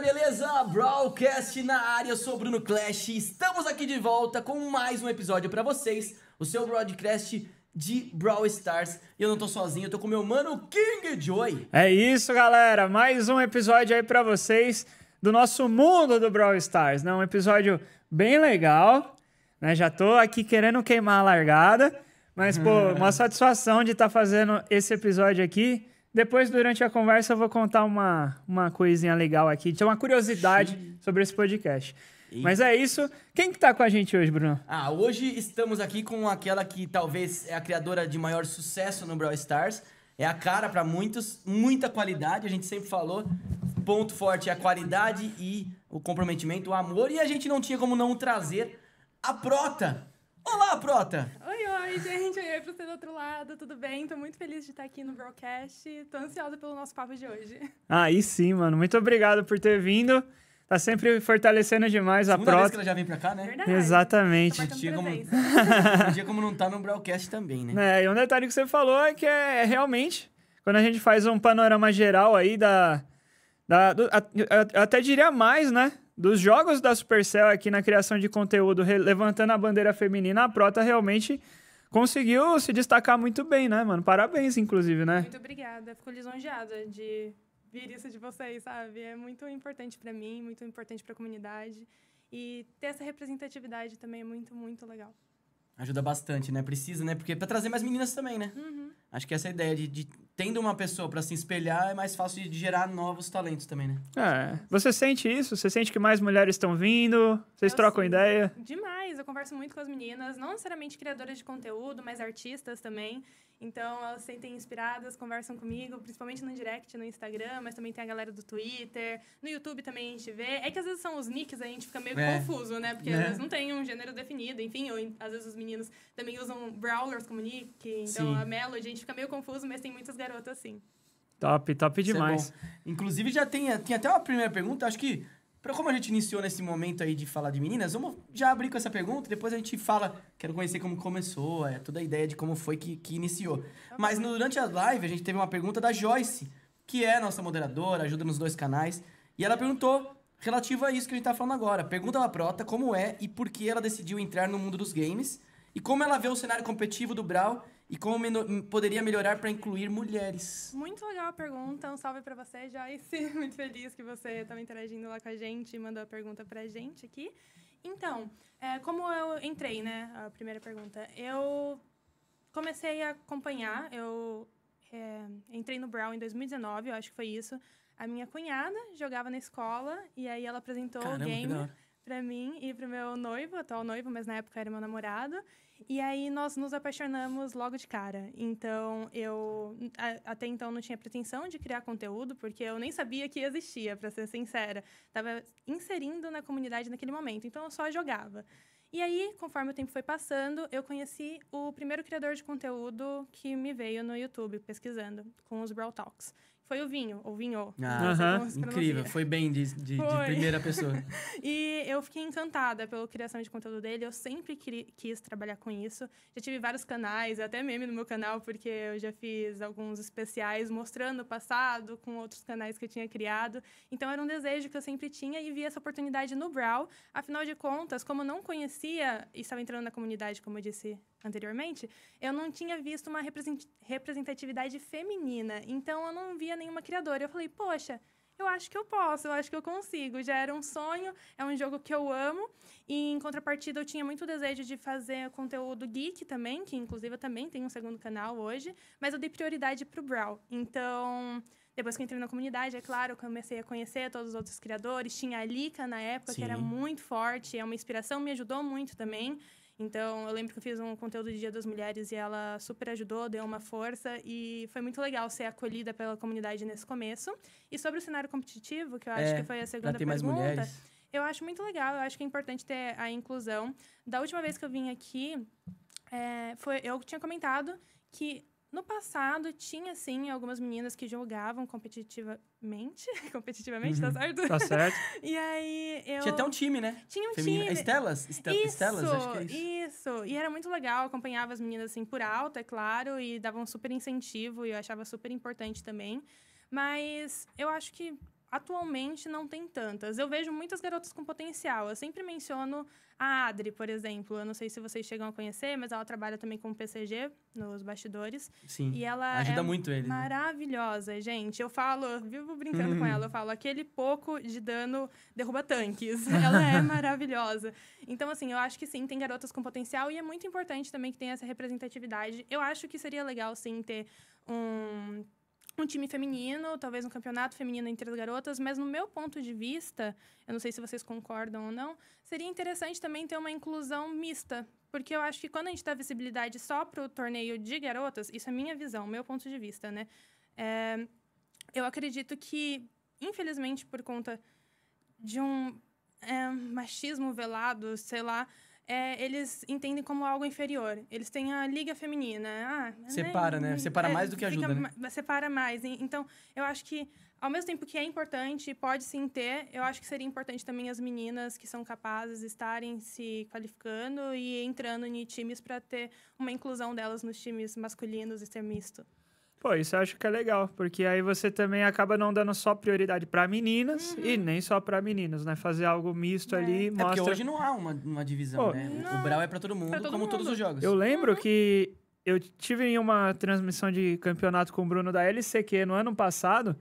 galera, beleza? Broadcast na área, sou Bruno Clash estamos aqui de volta com mais um episódio pra vocês, o seu broadcast de Brawl Stars. E eu não tô sozinho, eu tô com meu mano King Joy. É isso, galera, mais um episódio aí pra vocês do nosso mundo do Brawl Stars, né? Um episódio bem legal, né? Já tô aqui querendo queimar a largada, mas, pô, uma uhum. satisfação de estar tá fazendo esse episódio aqui depois, durante a conversa, eu vou contar uma, uma coisinha legal aqui. Tinha uma curiosidade Sim. sobre esse podcast. Mas é isso. Quem que tá com a gente hoje, Bruno? Ah, hoje estamos aqui com aquela que talvez é a criadora de maior sucesso no Brawl Stars. É a cara para muitos, muita qualidade, a gente sempre falou. Ponto forte é a qualidade e o comprometimento, o amor. E a gente não tinha como não trazer a Prota. Olá, Prota! Oi, oi, gente. Oi, pra você do outro lado. Tudo bem? Tô muito feliz de estar aqui no Broadcast. Tô ansiosa pelo nosso papo de hoje. Ah, aí sim, mano. Muito obrigado por ter vindo. Tá sempre fortalecendo demais Segunda a prova. vez que ela já vem pra cá, né? Verdade. Exatamente. Tá um dia, como... um dia como não tá no Broadcast também, né? É, e um detalhe que você falou é que é, é realmente, quando a gente faz um panorama geral aí da... da do, a, eu até diria mais, né? dos jogos da Supercell aqui na criação de conteúdo, levantando a bandeira feminina, a Prota realmente conseguiu se destacar muito bem, né, mano? Parabéns, inclusive, né? Muito obrigada. Fico lisonjeada de vir isso de vocês, sabe? É muito importante para mim, muito importante para a comunidade. E ter essa representatividade também é muito, muito legal. Ajuda bastante, né? Precisa, né? Porque é para trazer mais meninas também, né? Uhum. Acho que essa é ideia de, de tendo uma pessoa para se espelhar, é mais fácil de gerar novos talentos também, né? É. Você sente isso? Você sente que mais mulheres estão vindo? Vocês eu trocam sim. ideia? Demais. Eu converso muito com as meninas, não necessariamente criadoras de conteúdo, mas artistas também. Então, elas sentem inspiradas, conversam comigo, principalmente no direct, no Instagram, mas também tem a galera do Twitter. No YouTube também a gente vê. É que às vezes são os nicks, a gente fica meio é. confuso, né? Porque é. às né? vezes não tem um gênero definido. Enfim, ou, às vezes os meninos também usam brawlers como nick. Então, sim. a Melody, a gente fica meio confuso, mas tem muitas garotas, sim. Top, top é demais. É Inclusive, já tem, tem até uma primeira pergunta, acho que Pra como a gente iniciou nesse momento aí de falar de meninas, vamos já abrir com essa pergunta, depois a gente fala, quero conhecer como começou, é, toda a ideia de como foi que, que iniciou. Tá Mas no, durante a live a gente teve uma pergunta da Joyce, que é nossa moderadora, ajuda nos dois canais, e ela perguntou, relativo a isso que a gente tá falando agora, pergunta pra Prota como é e por que ela decidiu entrar no mundo dos games, e como ela vê o cenário competitivo do Brawl e como poderia melhorar para incluir mulheres? Muito legal a pergunta. Um salve para você, Joyce. Muito feliz que você está interagindo lá com a gente e mandou a pergunta para a gente aqui. Então, é, como eu entrei, né? A primeira pergunta. Eu comecei a acompanhar. Eu é, entrei no Brown em 2019, eu acho que foi isso. A minha cunhada jogava na escola e aí ela apresentou Caramba, o game para mim e para meu noivo, atual noivo, mas na época era meu namorado. E aí nós nos apaixonamos logo de cara. Então eu a, até então não tinha pretensão de criar conteúdo, porque eu nem sabia que existia, para ser sincera. Tava inserindo na comunidade naquele momento, então eu só jogava. E aí, conforme o tempo foi passando, eu conheci o primeiro criador de conteúdo que me veio no YouTube pesquisando, com os Brawl Talks, foi o vinho, ou vinho. Ah, uh -huh. incrível, foi bem de, de, foi. de primeira pessoa. e eu fiquei encantada pela criação de conteúdo dele, eu sempre quis trabalhar com isso. Já tive vários canais, até meme no meu canal, porque eu já fiz alguns especiais mostrando o passado com outros canais que eu tinha criado. Então era um desejo que eu sempre tinha e vi essa oportunidade no Brow. Afinal de contas, como eu não conhecia e estava entrando na comunidade, como eu disse anteriormente, eu não tinha visto uma representatividade feminina. Então eu não via nenhuma criadora. Eu falei, poxa, eu acho que eu posso, eu acho que eu consigo. Já era um sonho, é um jogo que eu amo. E em contrapartida, eu tinha muito desejo de fazer conteúdo geek também, que inclusive eu também tenho um segundo canal hoje, mas eu dei prioridade pro Brawl. Então. Depois que entrei na comunidade, é claro, eu comecei a conhecer todos os outros criadores. Tinha a Lika na época, Sim. que era muito forte, é uma inspiração, me ajudou muito também. Então, eu lembro que eu fiz um conteúdo de Dia das Mulheres e ela super ajudou, deu uma força e foi muito legal ser acolhida pela comunidade nesse começo. E sobre o cenário competitivo, que eu acho é, que foi a segunda pergunta. Mais mulheres. Eu acho muito legal, eu acho que é importante ter a inclusão. Da última vez que eu vim aqui, é, foi, eu tinha comentado que no passado, tinha, sim, algumas meninas que jogavam competitivamente. competitivamente, tá uhum. tá certo? Tá certo. e aí, eu... Tinha até um time, né? Tinha um Feminina. time. Estelas? estelas Isso, Estelas, acho que é isso. Isso. E era muito legal. acompanhava as meninas, assim, por alto, é claro. E davam um super incentivo. E eu achava super importante também. Mas eu acho que atualmente não tem tantas. Eu vejo muitas garotas com potencial. Eu sempre menciono a Adri, por exemplo. Eu não sei se vocês chegam a conhecer, mas ela trabalha também com o PCG nos bastidores. Sim. E ela ajuda é muito ele. Né? Maravilhosa, né? gente. Eu falo, vivo brincando hum. com ela, eu falo aquele pouco de dano derruba tanques. ela é maravilhosa. Então assim, eu acho que sim, tem garotas com potencial e é muito importante também que tenha essa representatividade. Eu acho que seria legal sim ter um um time feminino, talvez um campeonato feminino entre as garotas, mas no meu ponto de vista, eu não sei se vocês concordam ou não, seria interessante também ter uma inclusão mista. Porque eu acho que quando a gente dá visibilidade só para o torneio de garotas, isso é minha visão, meu ponto de vista, né? É, eu acredito que, infelizmente, por conta de um é, machismo velado, sei lá, é, eles entendem como algo inferior. Eles têm a liga feminina. Ah, né? separa, né? Separa é, mais do que ajuda. Fica, né? Separa mais. Então, eu acho que, ao mesmo tempo que é importante, pode sim ter, eu acho que seria importante também as meninas que são capazes estarem se qualificando e entrando em times para ter uma inclusão delas nos times masculinos e ser misto. Pô, isso eu acho que é legal, porque aí você também acaba não dando só prioridade para meninas uhum. e nem só para meninos, né? Fazer algo misto é. ali. É mostra... porque hoje não há uma, uma divisão, Pô, né? Não. O Brawl é para todo mundo, todo como mundo. todos os jogos. Eu lembro uhum. que eu tive em uma transmissão de campeonato com o Bruno da LCQ no ano passado.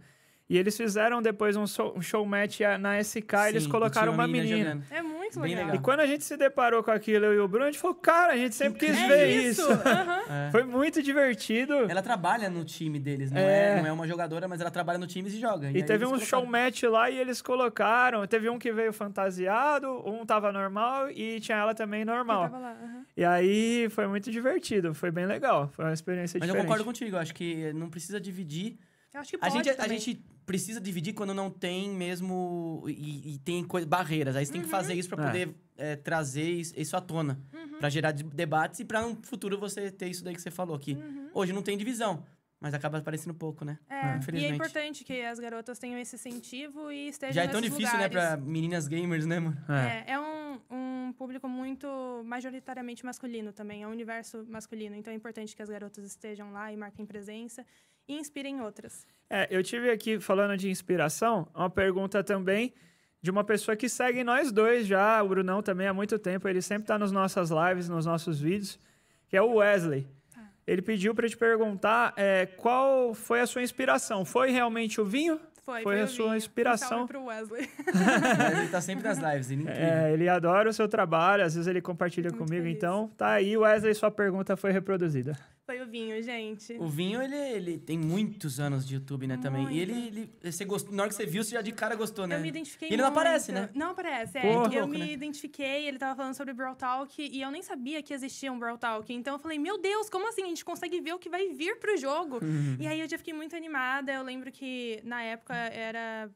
E eles fizeram depois um, show, match na SK, Sim, eles colocaram uma menina. menina. É muito Olha legal. legal. E quando a gente se deparou com aquilo, eu e o Bruno, a gente falou, cara, a gente sempre quis é ver isso. isso. Uhum. Foi muito divertido. Ela trabalha no time deles, não é. é, não é uma jogadora, mas ela trabalha no time e joga. E, e teve um show match lá e eles colocaram. Teve um que veio fantasiado, um tava normal e tinha ela também normal. Lá, uhum. E aí foi muito divertido, foi bem legal. Foi uma experiência mas diferente. Mas eu concordo contigo, acho que não precisa dividir eu acho que pode a gente, é, a gente precisa dividir quando não tem mesmo e, e tem barreiras. Aí você uhum. tem que fazer uhum. isso para poder é. É, trazer isso à tona, uhum. para gerar debates e para no futuro você ter isso daí que você falou aqui uhum. hoje não tem divisão. Mas acaba aparecendo pouco, né? É, E é importante que as garotas tenham esse incentivo e estejam Já é tão difícil, lugares. né, pra meninas gamers, né, mano? É, é, é um, um público muito majoritariamente masculino também, é um universo masculino. Então é importante que as garotas estejam lá e marquem presença e inspirem outras. É, eu tive aqui, falando de inspiração, uma pergunta também de uma pessoa que segue nós dois já, o Brunão também há muito tempo, ele sempre está nas nossas lives, nos nossos vídeos, que é o Wesley. Tá. Ele pediu para te perguntar é, qual foi a sua inspiração. Foi realmente o vinho? Foi, foi, a sua vinho. inspiração. Um o Wesley. ele está sempre nas lives, ele é, é, ele adora o seu trabalho, às vezes ele compartilha Muito comigo, feliz. então tá aí, Wesley, sua pergunta foi reproduzida. Foi o Vinho, gente. O Vinho, ele, ele tem muitos anos de YouTube, né, muito. também. E ele, ele você gostou, na hora que você viu, você já de cara gostou, né? Eu me identifiquei e ele muito. não aparece, né? Não aparece, é. Porra, eu louco, me né? identifiquei, ele tava falando sobre Brawl Talk e eu nem sabia que existia um Brawl Talk. Então eu falei, meu Deus, como assim? A gente consegue ver o que vai vir pro jogo? Uhum. E aí eu já fiquei muito animada. Eu lembro que na época era.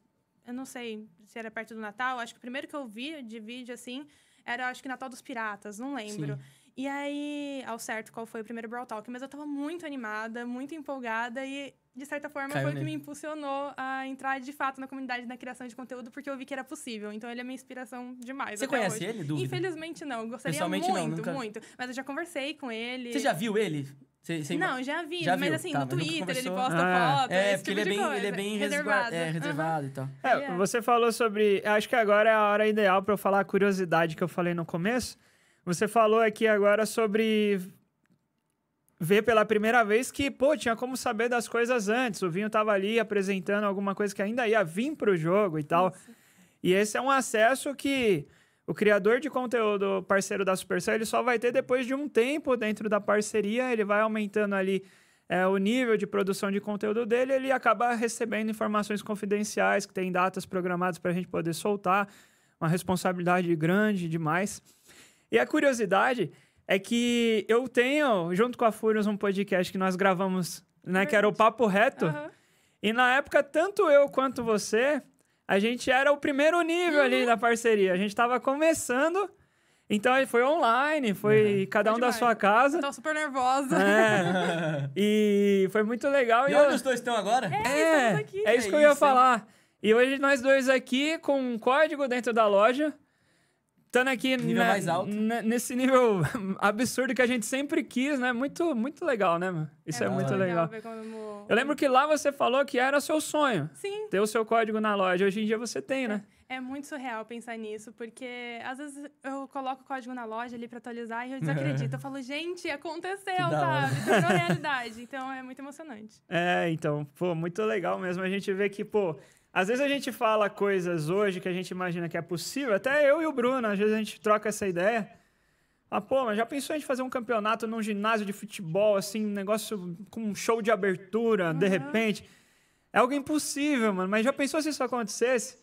Eu não sei se era perto do Natal, acho que o primeiro que eu vi de vídeo assim era, acho que Natal dos Piratas, não lembro. Sim. E aí, ao certo, qual foi o primeiro Brawl Talk? Mas eu tava muito animada, muito empolgada e, de certa forma, Caiu foi o que me impulsionou a entrar de fato na comunidade na criação de conteúdo, porque eu vi que era possível. Então, ele é minha inspiração demais. Você conhece hoje. ele, Dúvida? Infelizmente, não. Gostaria Pessoalmente, muito, não, nunca... muito. Mas eu já conversei com ele. Você já viu ele? Cê, cê... Não, já vi, já mas viu? assim, tá, no Twitter ele posta ah, foto, é, esse tipo ele é bem, coisa. Ele é bem reservado, é, reservado uhum. e tal. É, você falou sobre... Acho que agora é a hora ideal para eu falar a curiosidade que eu falei no começo. Você falou aqui agora sobre ver pela primeira vez que, pô, tinha como saber das coisas antes. O Vinho estava ali apresentando alguma coisa que ainda ia vir para o jogo e tal. Isso. E esse é um acesso que o criador de conteúdo parceiro da Supercell, ele só vai ter depois de um tempo dentro da parceria, ele vai aumentando ali é, o nível de produção de conteúdo dele, ele acaba recebendo informações confidenciais, que tem datas programadas para a gente poder soltar, uma responsabilidade grande demais. E a curiosidade é que eu tenho, junto com a Furious, um podcast que nós gravamos, né? É que era o Papo Reto. Uhum. E na época, tanto eu quanto você, a gente era o primeiro nível uhum. ali da parceria. A gente estava começando. Então foi online, foi uhum. cada um da sua casa. Eu super nervosa. É. e foi muito legal. E, e onde eu... os dois estão agora? É, é, aqui. é isso é que eu é ia falar. E hoje nós dois aqui com um código dentro da loja estando aqui nível na, nesse nível absurdo que a gente sempre quis, né? Muito, muito legal, né, mano? Isso é, é muito legal. legal. Como... Eu lembro que lá você falou que era seu sonho. Sim. Ter o seu código na loja. Hoje em dia você tem, né? É, é muito surreal pensar nisso, porque às vezes eu coloco o código na loja ali para atualizar e eu desacredito. eu falo, gente, aconteceu, sabe? Tornou é realidade. Então é muito emocionante. É, então, pô, muito legal mesmo. A gente vê que, pô, às vezes a gente fala coisas hoje que a gente imagina que é possível, até eu e o Bruno, às vezes a gente troca essa ideia. Ah, pô, mas já pensou a gente fazer um campeonato num ginásio de futebol, assim, um negócio com um show de abertura, uhum. de repente? É algo impossível, mano. Mas já pensou se isso acontecesse?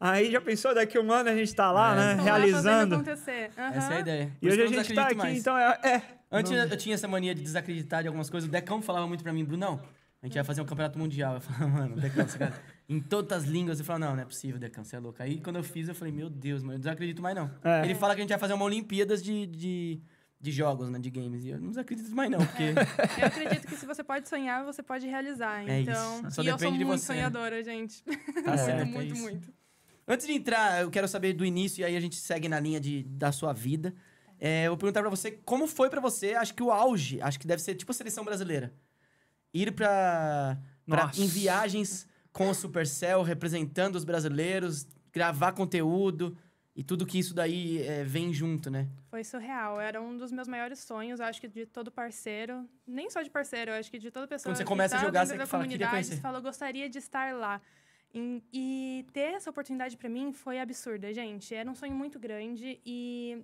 Aí já pensou, daqui um ano a gente tá lá, é. né? Tá Estão realizando. Lá acontecer. Uhum. Essa é a ideia. Por e hoje a gente tá aqui, mais. então é. é. Antes eu tinha essa mania de desacreditar de algumas coisas. O Decão falava muito pra mim, Brunão, a gente vai fazer um campeonato mundial. Eu falava, mano, Decão, esse cara em todas as línguas. Eu falo, não, não é possível, Decan, você é louco. Aí quando eu fiz, eu falei, meu Deus, mano, eu desacredito mais não. É. Ele fala que a gente vai fazer uma Olimpíadas de, de, de jogos, né, de games. E eu não acredito mais não, porque... É. Eu acredito que se você pode sonhar, você pode realizar. É então... isso. e eu sou muito sonhadora, gente. Tá certo, é muito, é muito. Antes de entrar, eu quero saber do início, e aí a gente segue na linha de, da sua vida. É, eu vou perguntar pra você, como foi pra você, acho que o auge, acho que deve ser tipo a seleção brasileira. Ir pra, pra em viagens com o Supercell, representando os brasileiros, gravar conteúdo e tudo que isso daí é, vem junto, né? Foi surreal. Era um dos meus maiores sonhos, acho que de todo parceiro. Nem só de parceiro, acho que de toda pessoa. Quando você começa a tá jogar, você fala, comunidade, você falou, gostaria de estar lá. E, e ter essa oportunidade para mim foi absurda, gente. Era um sonho muito grande e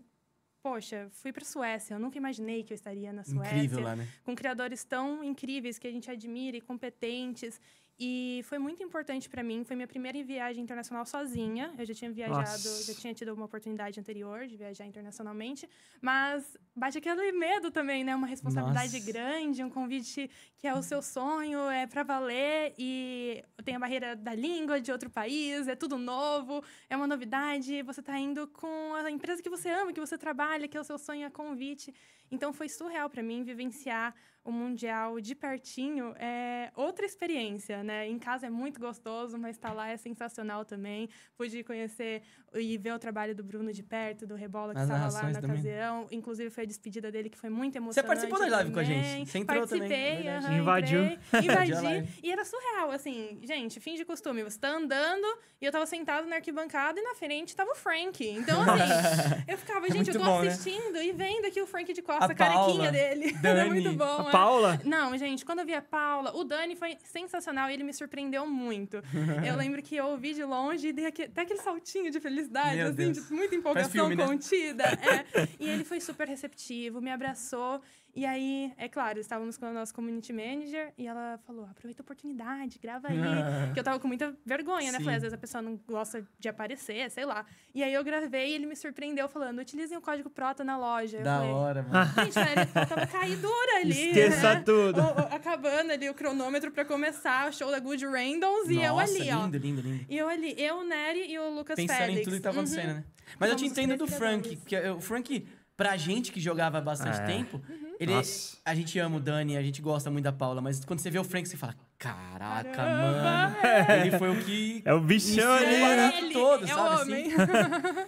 poxa, fui para Suécia, eu nunca imaginei que eu estaria na Suécia. Incrível lá, né? Com criadores tão incríveis que a gente admira e competentes. E foi muito importante para mim. Foi minha primeira viagem internacional sozinha. Eu já tinha viajado, Nossa. já tinha tido uma oportunidade anterior de viajar internacionalmente. Mas bate aquele medo também, né? Uma responsabilidade Nossa. grande, um convite que é o seu sonho, é para valer. E tem a barreira da língua de outro país, é tudo novo, é uma novidade. Você tá indo com a empresa que você ama, que você trabalha, que é o seu sonho, é convite. Então foi surreal para mim vivenciar o Mundial de pertinho é outra experiência, né? Em casa é muito gostoso, mas estar tá lá é sensacional também. Pude conhecer e ver o trabalho do Bruno de perto, do Rebola que estava lá na também. ocasião. Inclusive foi a despedida dele que foi muito emocionante. Você participou da live com a gente? Você entrou é Participei, também. Uhum, Invadiu. Invadiu. invadi. e era surreal, assim, gente, fim de costume. Você tá andando e eu tava sentado na arquibancada e na frente tava o Frank. Então, assim, eu ficava, é gente, é eu tô né? assistindo né? e vendo aqui o Frank de Costa, a, a carequinha dele. era é muito bom. Paula? Não, gente, quando eu vi a Paula, o Dani foi sensacional ele me surpreendeu muito. eu lembro que eu ouvi de longe e dei aquele, até aquele saltinho de felicidade, Meu assim, Deus. de muita empolgação filme, né? contida. Né? É. E ele foi super receptivo, me abraçou. E aí, é claro, estávamos com a nossa community manager e ela falou: aproveita a oportunidade, grava aí. que eu tava com muita vergonha, Sim. né? Falei, às vezes a pessoa não gosta de aparecer, sei lá. E aí eu gravei e ele me surpreendeu falando: utilizem o código PROTA na loja. da falei, hora, mano. Gente, né? Ele tava tá caidura ali. Esqueça né? tudo. O, o, acabando ali o cronômetro pra começar o show da Good Randoms nossa, e eu ali, lindo, ó. Lindo, lindo, lindo. E eu ali, eu, o Nery e o Lucas Pensando Félix. em tudo que tava uhum. acontecendo, né? Mas Vamos eu te entendo do Frank, é, o Frank Pra gente que jogava há bastante é. tempo, uhum. ele, a gente ama o Dani, a gente gosta muito da Paula, mas quando você vê o Frank, você fala, Caraca, Caramba, mano. É. Ele foi o que. É o bichão ali, né? todo, é sabe? Assim?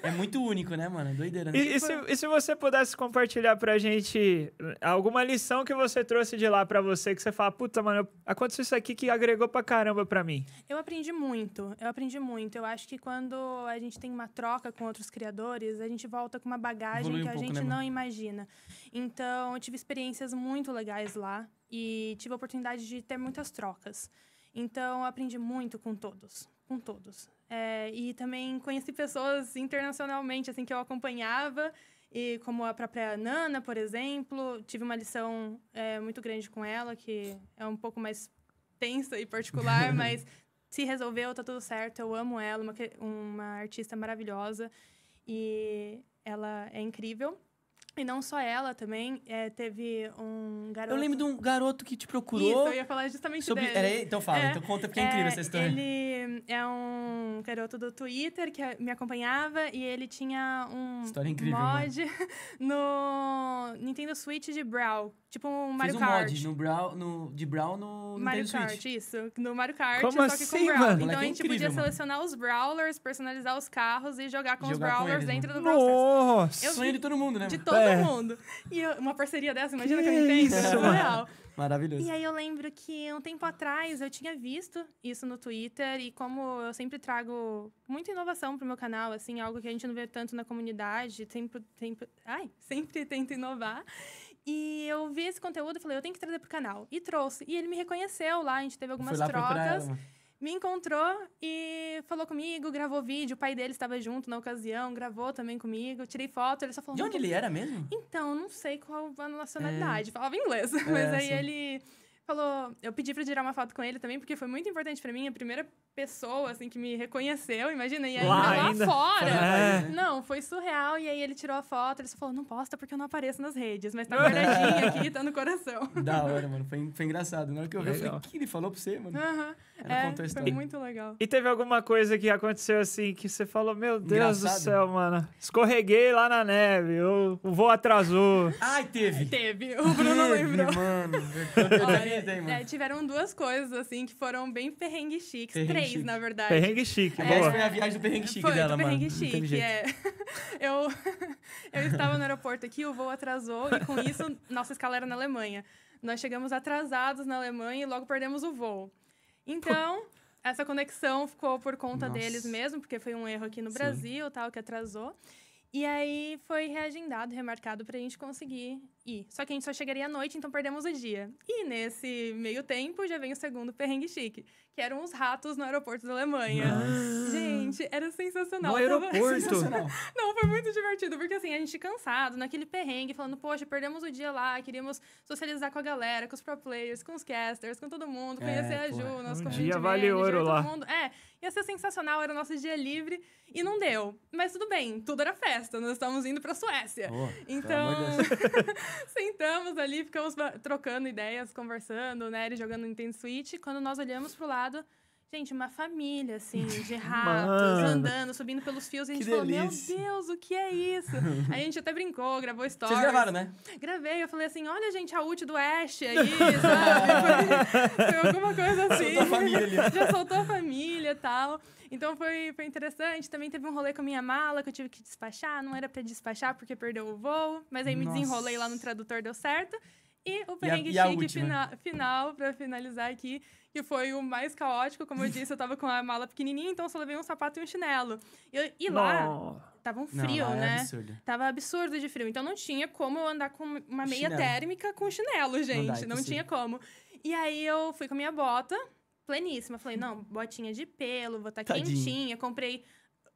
é muito único, né, mano? É doideira. Né? E, e, se, e, se, você pudesse compartilhar pra gente alguma lição que você trouxe de lá pra você, que você fala, puta, mano, aconteceu isso aqui que agregou pra caramba pra mim? Eu aprendi muito. Eu aprendi muito. Eu acho que quando a gente tem uma troca com outros criadores, a gente volta com uma bagagem Evolui que um a pouco, gente né, não imagina. Então, eu tive experiências muito legais lá e tive a oportunidade de ter muitas trocas. Então, aprendi muito com todos, com todos. É, e também conheci pessoas internacionalmente, assim, que eu acompanhava, e como a própria Nana, por exemplo, tive uma lição é, muito grande com ela, que é um pouco mais tensa e particular, mas se resolveu, tá tudo certo, eu amo ela, uma, uma artista maravilhosa, e ela é incrível. E não só ela também, é, teve um garoto. Eu lembro de um garoto que te procurou. Isso, eu ia falar justamente sobre. Dele. Era, então fala, é, então conta porque é, é, incrível essa é, história. Ele é um garoto do Twitter que me acompanhava e ele tinha um incrível, né? mod no Nintendo Switch de Brawl. Tipo um Mario Fiz um Kart. mod no Brawl, no, de Brawl no Mario Nintendo Kart, Switch. isso. No Mario Kart, Como só que assim, com Brawl. mano? Então a é gente incrível, podia mano. selecionar os Brawlers, personalizar os carros e jogar com os Jogar com Brawlers eles, né? dentro do Brawl Nossa! Eu Sonho de todo mundo, né? De todo É. mundo. E eu- uma parceria dessa, imagina que, Que a gente tem. isso, real Maravilhoso. E aí eu lembro que um tempo atrás eu tinha visto isso no Twitter e como eu sempre trago muita inovação pro meu canal, assim, algo que a gente não vê tanto na comunidade, sempre, sempre, ai, sempre tento inovar. E eu vi esse conteúdo e falei, eu tenho que trazer pro canal. E trouxe. E ele me reconheceu lá, a gente teve algumas trocas. Me encontrou e falou comigo, gravou vídeo. O pai dele estava junto na ocasião, gravou também comigo. Tirei foto, ele só falou... De onde ele era mesmo? Então, não sei qual a é. nacionalidade. É... Falava inglês. É, mas aí sim. ele falou, eu pedi para tirar uma foto com ele também, porque foi muito importante para mim, a primeira pessoa assim que me reconheceu, imagina, e aí lá, lá fora. É. Não, foi surreal e aí ele tirou a foto, ele só falou: "Não posta porque eu não apareço nas redes, mas tá guardadinho aqui, tá no coração". Da hora, mano, foi, foi engraçado, na hora que eu vi, eu falei: "Que ele falou para você, mano?". Uh -huh. É, foi muito legal. E teve alguma coisa que aconteceu assim que você falou: "Meu Deus engraçado. do céu, mano, escorreguei lá na neve, o voo atrasou". Ai, teve. Teve. O Bruno teve, lembrou. Mano, Olha, hein, mano? É, tiveram duas coisas, assim, que foram bem perrengue chiques. Perrengue três, chique. na verdade. Perrengue chique, é, boa. Foi a viagem do perrengue chique foi, dela, mano. Perrengue chique, é. eu, eu estava no aeroporto aqui, o voo atrasou, e com isso, nossa escala era na Alemanha. Nós chegamos atrasados na Alemanha e logo perdemos o voo. Então, Pô. essa conexão ficou por conta nossa. deles mesmo, porque foi um erro aqui no Sim. Brasil, tal, que atrasou. E aí foi reagendado, remarcado pra gente conseguir ir. Só que a gente só chegaria à noite, então perdemos o dia. E nesse meio tempo já vem o segundo perrengue chique, que eram os ratos no aeroporto da Alemanha. Ah. Gente, era sensacional. No aeroporto? Não, foi muito divertido, porque assim, a gente cansado, naquele perrengue, falando, poxa, perdemos o dia lá, queríamos socializar com a galera, com os pro players, com os casters, com todo mundo, é, conhecer é, a Ju, pô. nosso um dia vale ouro lá. Mundo. É, ia ser sensacional, era o nosso dia livre, e não deu. Mas tudo bem, tudo era festa, nós estávamos indo pra Suécia. Oh, então, sentamos ali, ficamos trocando ideias, conversando, né, e jogando Nintendo Switch, quando nós olhamos pro lado, lado, gente, uma família, assim, de ratos Mano, andando, subindo pelos fios. E a gente falou, delícia. meu Deus, o que é isso? a gente até brincou, gravou stories. Vocês gravaram, né? Gravei, eu falei assim, olha, gente, a ult do Oeste aí, sabe? Foi, alguma coisa assim. Soltou a assim. família ali. Já soltou a família e tal. Então foi, foi interessante. Também teve um rolê com a minha mala que eu tive que despachar. Não era para despachar porque perdeu o voo, mas aí Nossa. me desenrolei lá no tradutor, deu certo. E o perrengue e a, e final, final para finalizar aqui, que foi o mais caótico. Como eu disse, eu tava com a mala pequenininha, então só levei um sapato e um chinelo. E, e lá, tava um frio, não, é né? absurdo. Tava absurdo de frio. Então não tinha como eu andar com uma meia chinelo. térmica com chinelo, gente. Não, dá, é não tinha como. E aí eu fui com a minha bota, pleníssima. Falei, não, botinha de pelo, vou estar tá quentinha. Comprei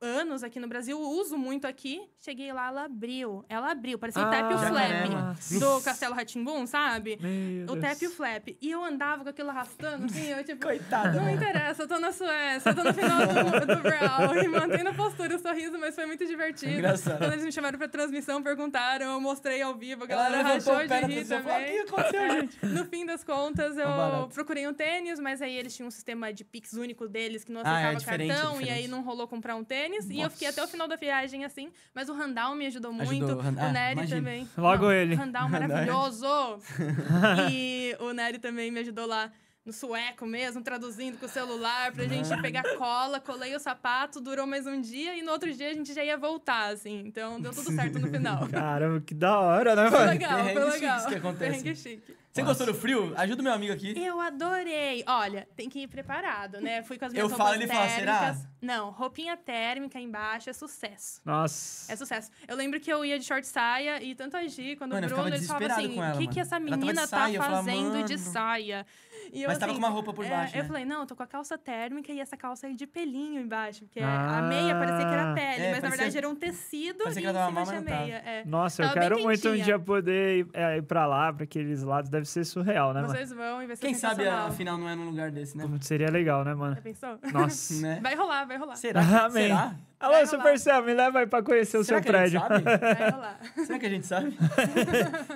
anos aqui no Brasil, uso muito aqui. Cheguei lá, ela abriu. Ela abriu, parecia ah, o tap e o flap é do Castelo Ratimbum, sabe? Meu o tap e o flap. E eu andava com aquilo arrastando, assim, eu tipo... Coitada. Não interessa, eu tô na Suécia, eu tô no final do, do Brawl. E mantendo a postura, o sorriso, mas foi muito divertido. Engraçado. Quando eles me chamaram pra transmissão, perguntaram, eu mostrei ao vivo, a galera rachou de rir também. Assim, o que aconteceu, é, gente? No fim das contas, eu um procurei um tênis, mas aí eles tinham um sistema de Pix único deles, que não aceitava ah, é cartão, é e aí não rolou comprar um tênis tênis Nossa. e eu fiquei até o final da viagem assim. Mas o Randall me ajudou muito, ajudou. o, ah, Nery imagina. também. Logo Não, ele. Randall maravilhoso! e o Nery também me ajudou lá no sueco mesmo, traduzindo com o celular pra gente né? pegar cola, colei o sapato, durou mais um dia e no outro dia a gente já ia voltar, assim. Então deu tudo certo no final. Caramba, que da hora, né? Foi legal, foi legal. Chique que acontece. chique. Você gostou do frio? Ajuda o meu amigo aqui. Eu adorei. Olha, tem que ir preparado, né? Fui com as minhas Eu falo, ele fala, será? Não, roupinha térmica embaixo é sucesso. Nossa. É sucesso. Eu lembro que eu ia de short saia e tanto a Gi, quando Mano, o Bruno, eles falavam assim, o que, que essa menina tá fazendo falava, de saia? E eu, Mas assim, tava com uma roupa por é, baixo. né? Eu falei, não, eu tô com a calça térmica e essa calça aí é de pelinho embaixo. Porque ah, a meia parecia que era ah. pele, é, mas parecia, na verdade era um tecido e em cima tinha meia. É. Nossa, eu quero muito um dia poder ir, é, ir pra lá, pra aqueles lados. Deve ser surreal, né, Vocês mano? vão e vai ser Quem sabe a final não é num lugar desse, né? Seria legal, né, mano? Já pensou? Nossa. né? Vai rolar, vai rolar. Será? Que, Amém. Será? Alô, Supercell, me leva aí pra conhecer o Será seu prédio. Será que a gente sabe?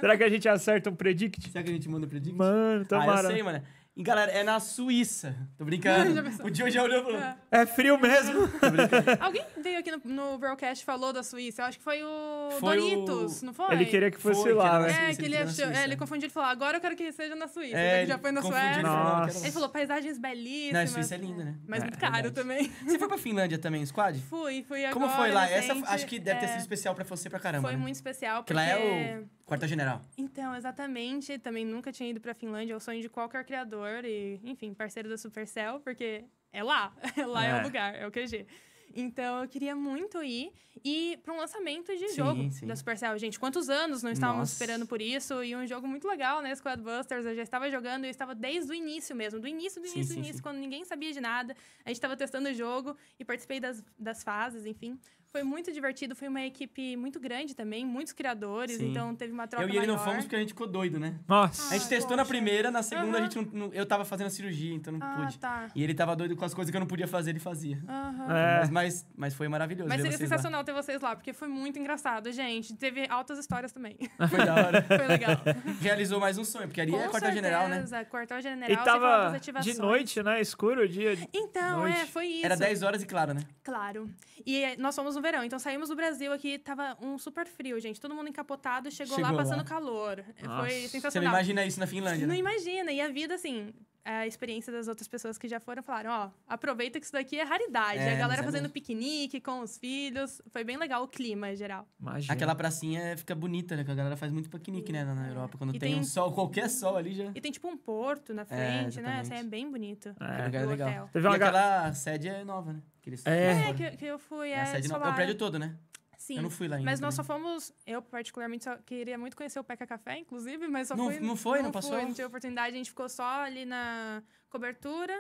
Será que a gente acerta um predict? Será que a gente manda um predict? Mano, tomara. Ah, eu sei, mano galera, é na Suíça. Tô brincando. o Diogo já olhou e falou: É, é frio mesmo. Alguém veio aqui no, no broadcast e falou da Suíça. Eu acho que foi o Foi o- Doritos, não foi? Ele queria que fosse Foi, lá, né? que né? É, Suíça, que ele ele, achou, é, ele confundiu e falou: agora eu quero que seja na Suíça. É, ele já foi na ele Suécia. falou, Ele falou: paisagens belíssimas. Não, a Suíça é linda, né? Mas é, muito caro também. Você foi pra Finlândia também, squad? Fui, fui agora. Como foi lá? Essa acho que deve ter sido é. especial pra você pra caramba. Foi né? muito especial, Porque porque... lá é o Quarta General. Então, exatamente. Também nunca tinha ido para Finlândia. É o sonho de qualquer criador e, enfim, parceiro da Supercell, porque é lá. É lá é, é o lugar, é o QG. Então eu queria muito ir e para um lançamento de sim, jogo sim. da Supercell, gente. Quantos anos não estávamos Nossa. esperando por isso? E um jogo muito legal, né? Squadbusters. Eu já estava jogando, eu estava desde o início mesmo, do início, do início, sim, do início, quando ninguém sabia de nada. A gente estava testando o jogo e participei das, das fases, enfim. Foi muito divertido, foi uma equipe muito grande também, muitos criadores, Sim. então teve uma troca Eu e ele maior. não fomos porque a gente ficou doido, né? Nossa. a gente ah, testou poxa. na primeira, na segunda uhum. a gente não, eu tava fazendo a cirurgia, então não ah, pude. Tá. E ele tava doido com as coisas que eu não podia fazer, ele fazia. Uhum. É. Mas, mas, mas, foi maravilhoso. Mas seria sensacional lá. ter vocês lá, porque foi muito engraçado, gente. Teve altas histórias também. Foi da hora. foi legal. Realizou mais um sonho, porque ali é com é quartel general, né? Quartel general, e tava de noite, né? Escuro o dia. Então, noite. é, foi isso. Era 10 horas e claro, né? Claro. E é, nós fomos verão. Então saímos do Brasil aqui, tava um super frio, gente. Todo mundo encapotado, chegou, chegou lá passando lá. calor. Nossa. Foi sensacional. Você não imagina isso na Finlândia? Não né? imagina. E a vida, assim, a experiência das outras pessoas que já foram falaram, ó, aproveita que isso daqui é raridade. É, a galera é fazendo mesmo. piquenique com os filhos. Foi bem legal o clima em geral. Imagina. Aquela pracinha fica bonita, né? Que a galera faz muito piquenique, né? Na é. Europa, quando tem, tem, um sol, qualquer sol ali já. E tem tipo um porto na é, frente, né? é, né? Assim, é bem bonito. É, lugar é legal. Hotel. Teve uma e aquela sede é nova, né? Que eles... É, que, que, eu fui. É, a sede nova. É o prédio todo, né? Sim. Eu não fui lá ainda. Mas nós também. só né? fomos. Eu, particularmente, só queria muito conhecer o Peca Café, inclusive, mas só não, fui. Não foi, não, não passou? Fui, não tive oportunidade, a gente ficou só ali na cobertura.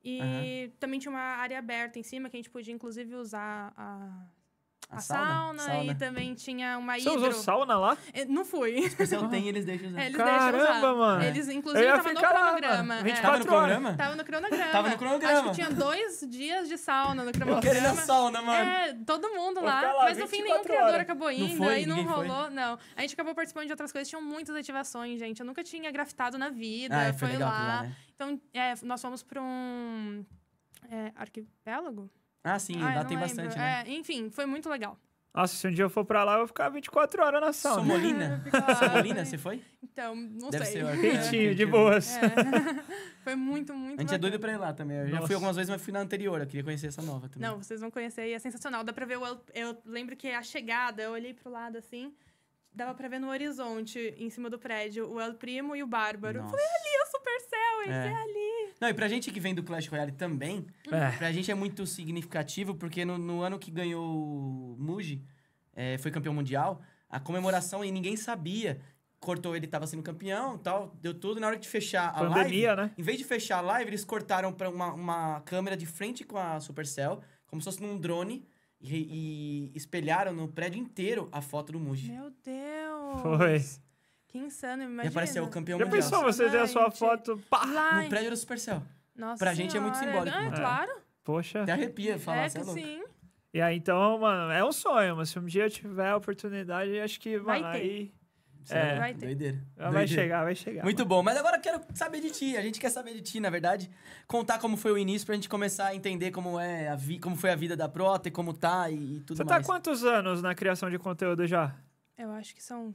E uhum. também tinha uma área aberta em cima que a gente podia, inclusive, usar a a, a sauna, sauna, e também tinha uma hidro... Você usou sauna lá? Eu é, não fui. As pessoas eles deixam usar. Eles Caramba, deixam mano. Eles, inclusive, tava no cronograma. Lá, 24 é. Tava no cronograma? Tava no cronograma. tava no cronograma. Acho que tinha dois dias de sauna no cronograma. Eu queria na sauna, mano. É, todo mundo lá. lá. Mas no fim, nenhum horas. criador acabou indo. Não foi, e não rolou, foi. não. A gente acabou participando de outras coisas. Tinham muitas ativações, gente. Eu nunca tinha grafitado na vida. Ah, é, foi, foi lá. lá né? Então, é, nós fomos pra um... É, arquipélago? Ah, sim, Ai, ah, lá tem lembro. bastante, né? É, enfim, foi muito legal. Nossa, se um dia eu for pra lá, eu vou ficar 24 horas na sala. Somolina? Somolina, você foi? Então, não Deve sei. Deve ser é de boas. É. Foi muito, muito A gente bacana. é doido pra ir lá também. Eu já fui algumas vezes, mas fui na anterior. Eu queria conhecer essa nova também. Não, vocês vão conhecer e é sensacional. Dá pra ver, eu, eu lembro que a chegada, eu olhei pro lado assim, dava pra ver no horizonte, em cima do prédio, o El Primo e o Bárbaro. Nossa. falei, é ali é o Supercell, esse é, é ali. Não, e pra gente que vem do Clash Royale também, é. pra gente é muito significativo, porque no, no ano que ganhou o Muji, é, foi campeão mundial, a comemoração e ninguém sabia. Cortou, ele tava sendo campeão tal, deu tudo. Na hora de fechar a Pandemia, live, né? em vez de fechar a live, eles cortaram pra uma, uma câmera de frente com a Supercell, como se fosse num drone. E, e, espelharam no prédio inteiro a foto do Muji. Meu Deus! Foi. Que insano, imagina. E apareceu o campeão Já pensou você vê a sua foto, pá, Lá no prédio do Supercell. Nossa Pra gente é muito simbólico, Ah, é, claro. Poxa. Até arrepia é falar, É você é que louco. sim. E aí, então, mano, é um sonho, mas se um dia eu tiver a oportunidade, acho que, Vai mano, ter. aí É. Vai ter. Doideira. vai Doideira. chegar, vai chegar. Muito bom, mas agora eu quero saber de ti. A gente quer saber de ti, na verdade. Contar como foi o início pra gente começar a entender como é a vi como foi a vida da Prota e como tá e, e tudo Você tá há quantos anos na criação de conteúdo já? Eu acho que são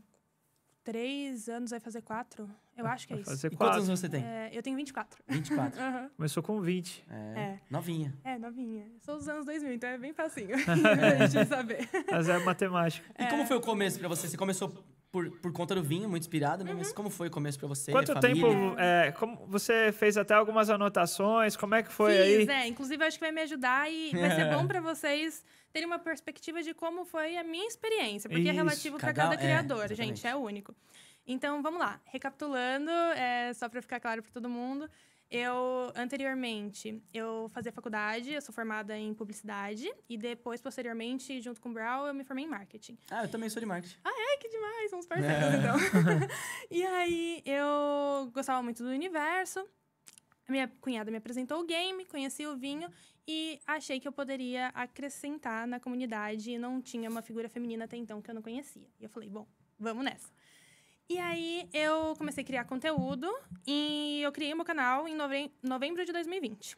três anos, vai fazer quatro. Eu acho que é isso. Fazer quatro. E quantos anos você tem? É, eu tenho 24. 24. uhum. Começou com 20. É, é. Novinha. É, novinha. Sou dos anos 2000, então é bem facinho pra gente saber. Mas é matemática. E como é. foi o começo pra você? Você começou por, por conta do vinho, muito inspirado, né? uhum. mas como foi o começo para você? Quanto tempo é, como você fez até algumas anotações? Como é que foi Fiz, aí? É, inclusive acho que vai me ajudar e vai ser bom para vocês terem uma perspectiva de como foi a minha experiência, porque é Isso. é relativo para cada, cada é, criador, é, gente, é único. Então vamos lá, recapitulando, é, só para ficar claro para todo mundo. Eu, anteriormente, eu fazia faculdade, eu sou formada em publicidade. E depois, posteriormente, junto com o Brau, eu me formei em marketing. Ah, eu também sou de marketing. Ah, é? Que demais! Somos parceiros, é. então. e aí, eu gostava muito do universo. A minha cunhada me apresentou o game, conheci o vinho e achei que eu poderia acrescentar na comunidade. e Não tinha uma figura feminina até então que eu não conhecia. E eu falei, bom, vamos nessa. E aí eu comecei a criar conteúdo e eu criei meu canal em novembro de 2020.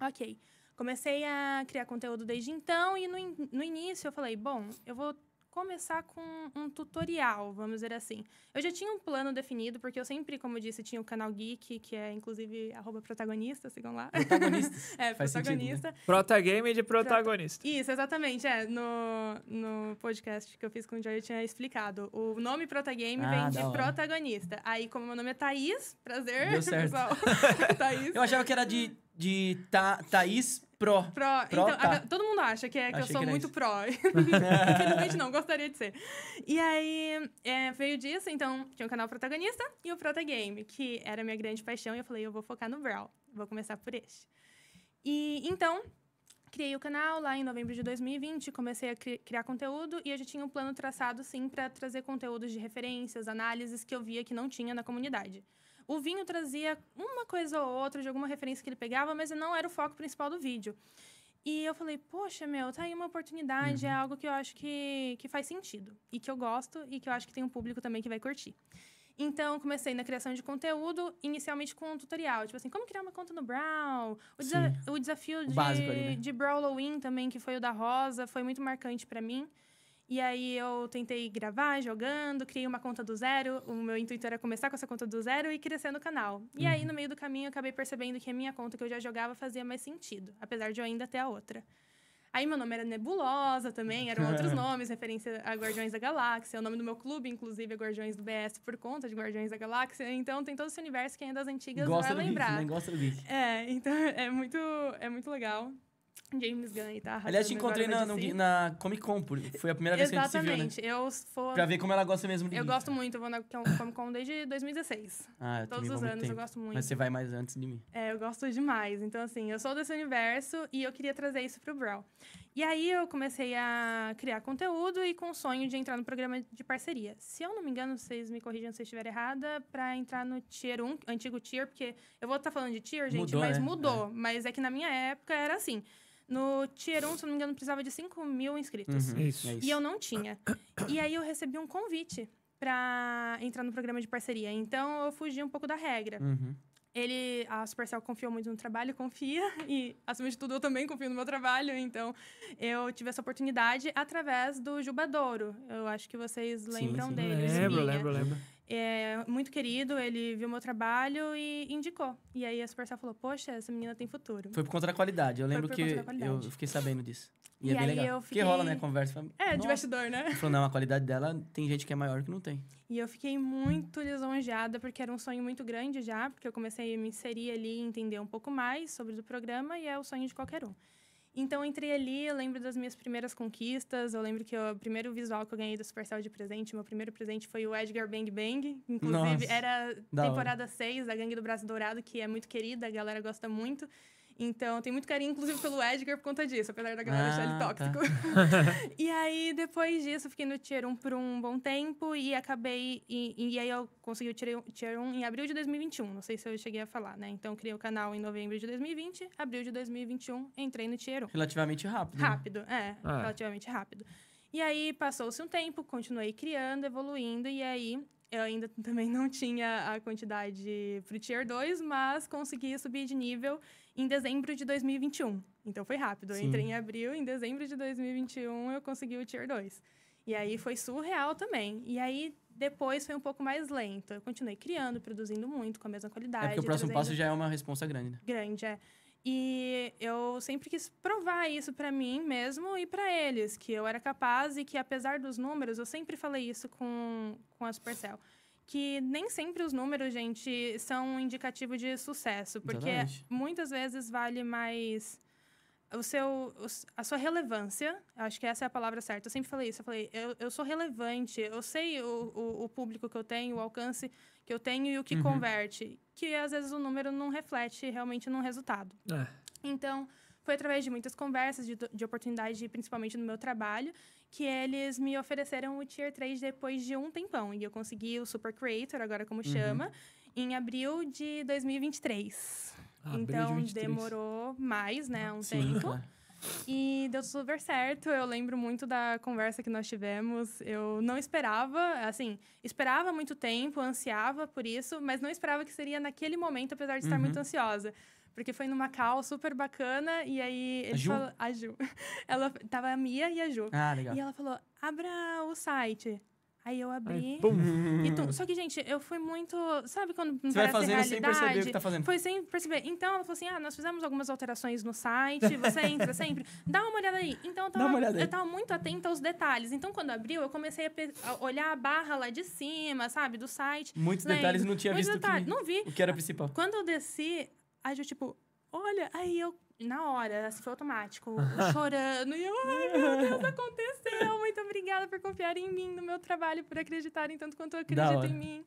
Ok. Comecei a criar conteúdo desde então e no, in no início eu falei, bom, eu vou começar com um tutorial, vamos dizer assim. Eu já tinha um plano definido, porque eu sempre, como eu disse, tinha o canal Geek, que é inclusive protagonista, sigam lá. Protagonista. é, Faz né? protagonista. né? Protagame de protagonista. Prota... Isso, exatamente. É, no, no podcast que eu fiz com o Joy, eu tinha explicado. O nome Protagame ah, vem de hora. protagonista. Aí, como meu nome é Thaís, prazer, Deu certo. pessoal. Thaís. Eu achava que era de, de Tha Thaís Pro. Pro. pro então, tá. a, todo mundo acha que, é, que Achei eu sou que muito isso. pró. Infelizmente não, gostaria de ser. E aí, é, veio disso, então, tinha o canal Protagonista e o Protagame, que era a minha grande paixão. E eu falei, eu vou focar no Brawl. Vou começar por este. E, então, criei o canal lá em novembro de 2020, comecei a cri criar conteúdo e eu já tinha um plano traçado, sim, para trazer conteúdos de referências, análises que eu via que não tinha na comunidade. O vinho trazia uma coisa ou outra de alguma referência que ele pegava, mas não era o foco principal do vídeo. E eu falei, poxa, meu, tá aí uma oportunidade, é uhum. é algo que eu acho que, que faz sentido. E que eu gosto e que eu acho que tem um público também que vai curtir. Então, comecei na criação de conteúdo, inicialmente com um tutorial. Tipo assim, como criar uma conta no Brown? O, desa o desafio o de, ali, né? de Brawloween também, que foi o da Rosa, foi muito marcante para mim. E aí eu tentei gravar, jogando, criei uma conta do zero. O meu intuito era começar com essa conta do zero e crescer no canal. E uhum. aí, no meio do caminho, acabei percebendo que a minha conta que eu já jogava fazia mais sentido, apesar de eu ainda ter a outra. Aí meu nome era Nebulosa também, eram outros nomes, referência a Guardiões da Galáxia. É o nome do meu clube, inclusive, é Guardiões do BS por conta de Guardiões da Galáxia. Então tem todo esse universo que ainda das antigas gosta vai lembrar. Beat, né? Gosta do beat. É, então é muito, é muito legal. James Gunn, tá? Aliás, te encontrei na, no, na Comic Con, foi a primeira vez que a gente se viu, né? Exatamente, eu for... Pra ver como ela gosta mesmo de Eu gosto muito, eu vou na Comic Con desde 2016. Ah, eu Todos os anos, tempo. eu gosto muito. Mas você vai mais antes de mim. É, eu gosto demais. Então, assim, eu sou desse universo e eu queria trazer isso pro Brawl. E aí, eu comecei a criar conteúdo e com o sonho de entrar no programa de parceria. Se eu não me engano, vocês me corrijam se eu estiver errada, pra entrar no Tier 1, antigo Tier, porque eu vou estar tá falando de Tier, gente, mudou, mas né? mudou. É. Mas é que na minha época era assim... No Tier 1, se não me engano, precisava de 5 mil inscritos. Uhum, isso. É isso. E eu não tinha. E aí eu recebi um convite para entrar no programa de parceria. Então eu fugi um pouco da regra. Uhum. Ele, a Supercell confiou muito no trabalho, confia, e acima de tudo eu também confio no meu trabalho, então eu tive essa oportunidade através do Jubadouro. Eu acho que vocês lembram sim, sim. dele. Lembro, lembro, lembro é muito querido, ele viu meu trabalho e indicou. E aí a Supercell falou: Poxa, essa menina tem futuro. Foi por conta da qualidade. Eu lembro que eu fiquei sabendo disso. E, e é bem legal. Fiquei... Que rola, né? Conversa. É, de bastidor, né? Falou: Não, a qualidade dela tem gente que é maior que não tem. E eu fiquei muito lisonjeada, porque era um sonho muito grande já, porque eu comecei a me inserir ali e entender um pouco mais sobre o programa, e é o sonho de qualquer um. Então, entrei ali, eu lembro das minhas primeiras conquistas. Eu lembro que eu, o primeiro visual que eu ganhei do Supercell de presente, meu primeiro presente foi o Edgar Bang Bang. Inclusive, Nossa, era temporada hora. 6 da Gangue do Braço Dourado, que é muito querida, a galera gosta muito. Então, tem muito carinho, inclusive, pelo Edgar por conta disso, apesar da galera ah, achar ele ah, tá. tóxico. Tá. e aí, depois disso, fiquei no Tier 1 por um bom tempo e acabei. E, e aí, eu consegui o tier, 1 em abril de 2021. Não sei se eu cheguei a falar, né? Então, criei o canal em novembro de 2020, abril de 2021, entrei no Tier 1. Relativamente rápido. Né? Rápido, né? é, ah. relativamente rápido. E aí, passou-se um tempo, continuei criando, evoluindo, e aí eu ainda também não tinha a quantidade para o Tier 2, mas consegui subir de nível em dezembro de 2021. Então foi rápido. Eu entrei em abril, em dezembro de 2021 eu consegui o Tier 2. E aí foi surreal também. E aí depois foi um pouco mais lento. Eu continuei criando, produzindo muito, com a mesma qualidade. É porque o próximo passo já é uma responsa grande, né? Grande, é. E eu sempre quis provar isso para mim mesmo e para eles, que eu era capaz e que apesar dos números, eu sempre falei isso com, com a Supercell, que nem sempre os números, gente, são um indicativo de sucesso, porque Exatamente. muitas vezes vale mais o seu, a sua relevância, acho que essa é a palavra certa. Eu sempre falei isso, eu falei, eu, eu sou relevante, eu sei o, o, o público que eu tenho, o alcance que eu tenho e o que uhum. converte que às vezes o número não reflete realmente num resultado. É. Então, foi através de muitas conversas, de, de oportunidade, principalmente no meu trabalho, que eles me ofereceram o Tier 3 depois de um tempão. E eu consegui o Super Creator, agora como uhum. chama, em abril de 2023. Ah, então, de demorou mais, né, um Sim, tempo. E deu super certo. Eu lembro muito da conversa que nós tivemos. Eu não esperava, assim, esperava muito tempo, ansiava por isso, mas não esperava que seria naquele momento, apesar de estar uhum. muito ansiosa. Porque foi numa call super bacana, e aí ele a Ju? falou. A Ju. Ela tava a Mia e a Ju. Ah, legal. E ela falou: abra o site. Aí eu abri. Aí, e tu... Só que, gente, eu fui muito. Sabe quando Você vai fazendo sem perceber o que tá fazendo. Foi sem perceber. Então ela falou assim: ah, nós fizemos algumas alterações no site, você entra sempre. Dá uma olhada aí. Então eu tava, eu aí. tava muito atenta aos detalhes. Então, quando abriu, eu comecei a, pe... a olhar a barra lá de cima, sabe, do site. Muitos né? detalhes não tinha Muitos visto. Detalhes. Que... Não vi. O que era principal. Quando eu desci, aí eu, tipo, olha, aí eu na hora, assim, foi automático, chorando. E eu, ai, meu Deus, aconteceu. Muito obrigada por confiar em mim, no meu trabalho, por acreditarem tanto quanto eu acredito em mim.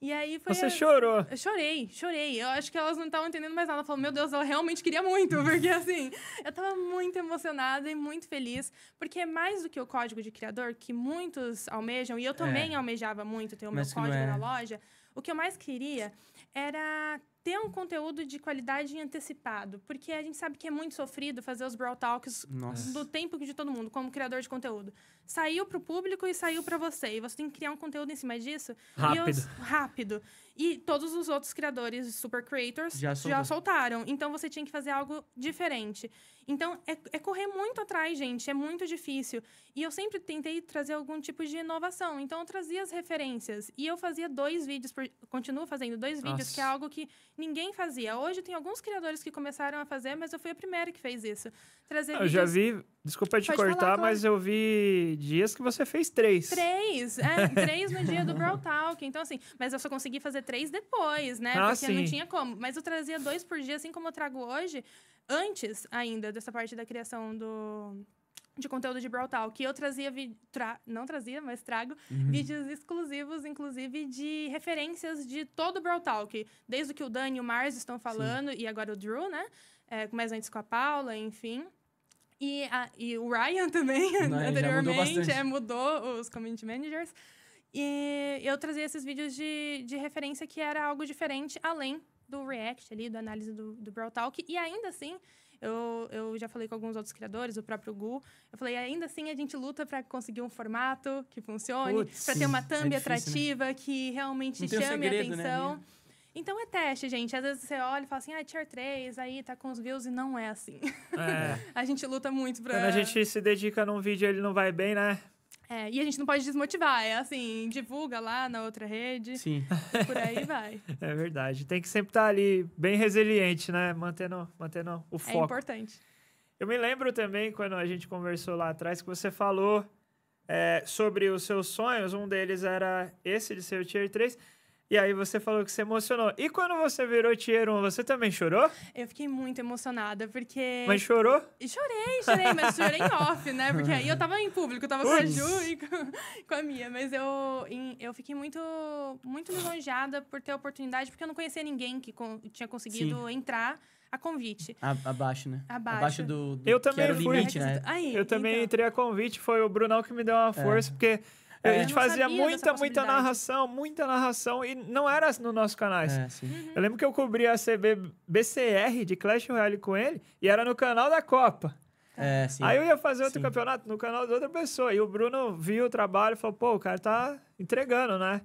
E aí foi. Você a... Assim, chorou? Eu chorei, chorei. Eu acho que elas não estavam entendendo mais nada. Falou, meu Deus, ela realmente queria muito, porque assim, eu tava muito emocionada e muito feliz, porque é mais do que o código de criador que muitos almejam, e eu é. também é. almejava muito ter o Mas meu código é. na loja. O que eu mais queria era ter um conteúdo de qualidade antecipado, porque a gente sabe que é muito sofrido fazer os Brawl Talks Nossa. do tempo de todo mundo, como criador de conteúdo. Saiu para o público e saiu para você, e você tem que criar um conteúdo em cima disso. Rápido. Eu, rápido. E todos os outros criadores, super creators, já, já soltaram. Então você tinha que fazer algo diferente. Então é, é, correr muito atrás, gente, é muito difícil. E eu sempre tentei trazer algum tipo de inovação. Então eu trazia as referências. E eu fazia dois vídeos, por, continuo fazendo dois Nossa. vídeos, que é algo que ninguém fazia. Hoje tem alguns criadores que começaram a fazer, mas eu fui a primeira que fez isso. Trazer eu vídeos... já vi, desculpa te Pode cortar, mas eu vi dias que você fez três. Três, é, três no dia do Brawl Talk. Então assim, mas eu só consegui fazer três depois, né? Ah, Porque sim. não tinha como. Mas eu trazia dois por dia, assim como eu trago hoje, antes ainda dessa parte da criação do, de conteúdo de Brawl Talk. Eu trazia, Tra... não trazia, mas trago, uhum. vídeos exclusivos, inclusive, de referências de todo o Brawl Talk. Desde o que o Dani e o Mars estão falando, Sim. e agora o Drew, né? É, mais antes com a Paula, enfim. E, a... e o Ryan também, não, anteriormente, mudou, é, mudou os community managers. E eu trazia esses vídeos de, de referência que era algo diferente, além do React ali, da análise do, do Brawl Talk. E ainda assim, eu, eu já falei com alguns outros criadores, o próprio Gu. Eu falei, ainda assim a gente luta para conseguir um formato que funcione, para ter uma é thumb é difícil, né? atrativa né? que realmente chame segredo, né, a atenção. Né? Então é teste, gente. Às vezes você olha e fala assim, ah, é tier 3, aí tá com os views e não é assim. É. a gente luta muito pra. Quando a gente se dedica num vídeo ele não vai bem, né? É, e a gente não pode desmotivar, é assim, divulga lá na outra rede. Sim. Por aí vai. é verdade. Tem que sempre estar ali bem resiliente, né? Mantendo, mantendo o é foco. É importante. Eu me lembro também, quando a gente conversou lá atrás, que você falou é, sobre os seus sonhos. Um deles era esse de ser o Tier 3. E aí você falou que se emocionou. E quando você virou Tier 1, você também chorou? Eu fiquei muito emocionada, porque... Mas chorou? E chorei, chorei, mas chorei em off, né? Porque aí eu tava em público, eu tava com a Ju e com, a Mia. Mas eu, em, eu fiquei muito, muito lisonjeada por ter a oportunidade, porque eu não conhecia ninguém que tinha conseguido Sim. entrar a convite. A, abaixo, né? Abaixo. abaixo do, do eu também que era o limite, fui. né? Aí, eu também então. entrei a convite, foi o Brunão que me deu uma é. força, é. porque é, a é. gente fazia muita, muita narração, muita narração e não era no nosso canal. É, uhum. Eu lembro que eu cobria a CB BCR de Clash Royale com ele e era no canal da Copa. É, é, sim, Aí eu ia fazer outro sim. campeonato no canal de outra pessoa. E o Bruno viu o trabalho e falou: pô, o cara tá entregando, né?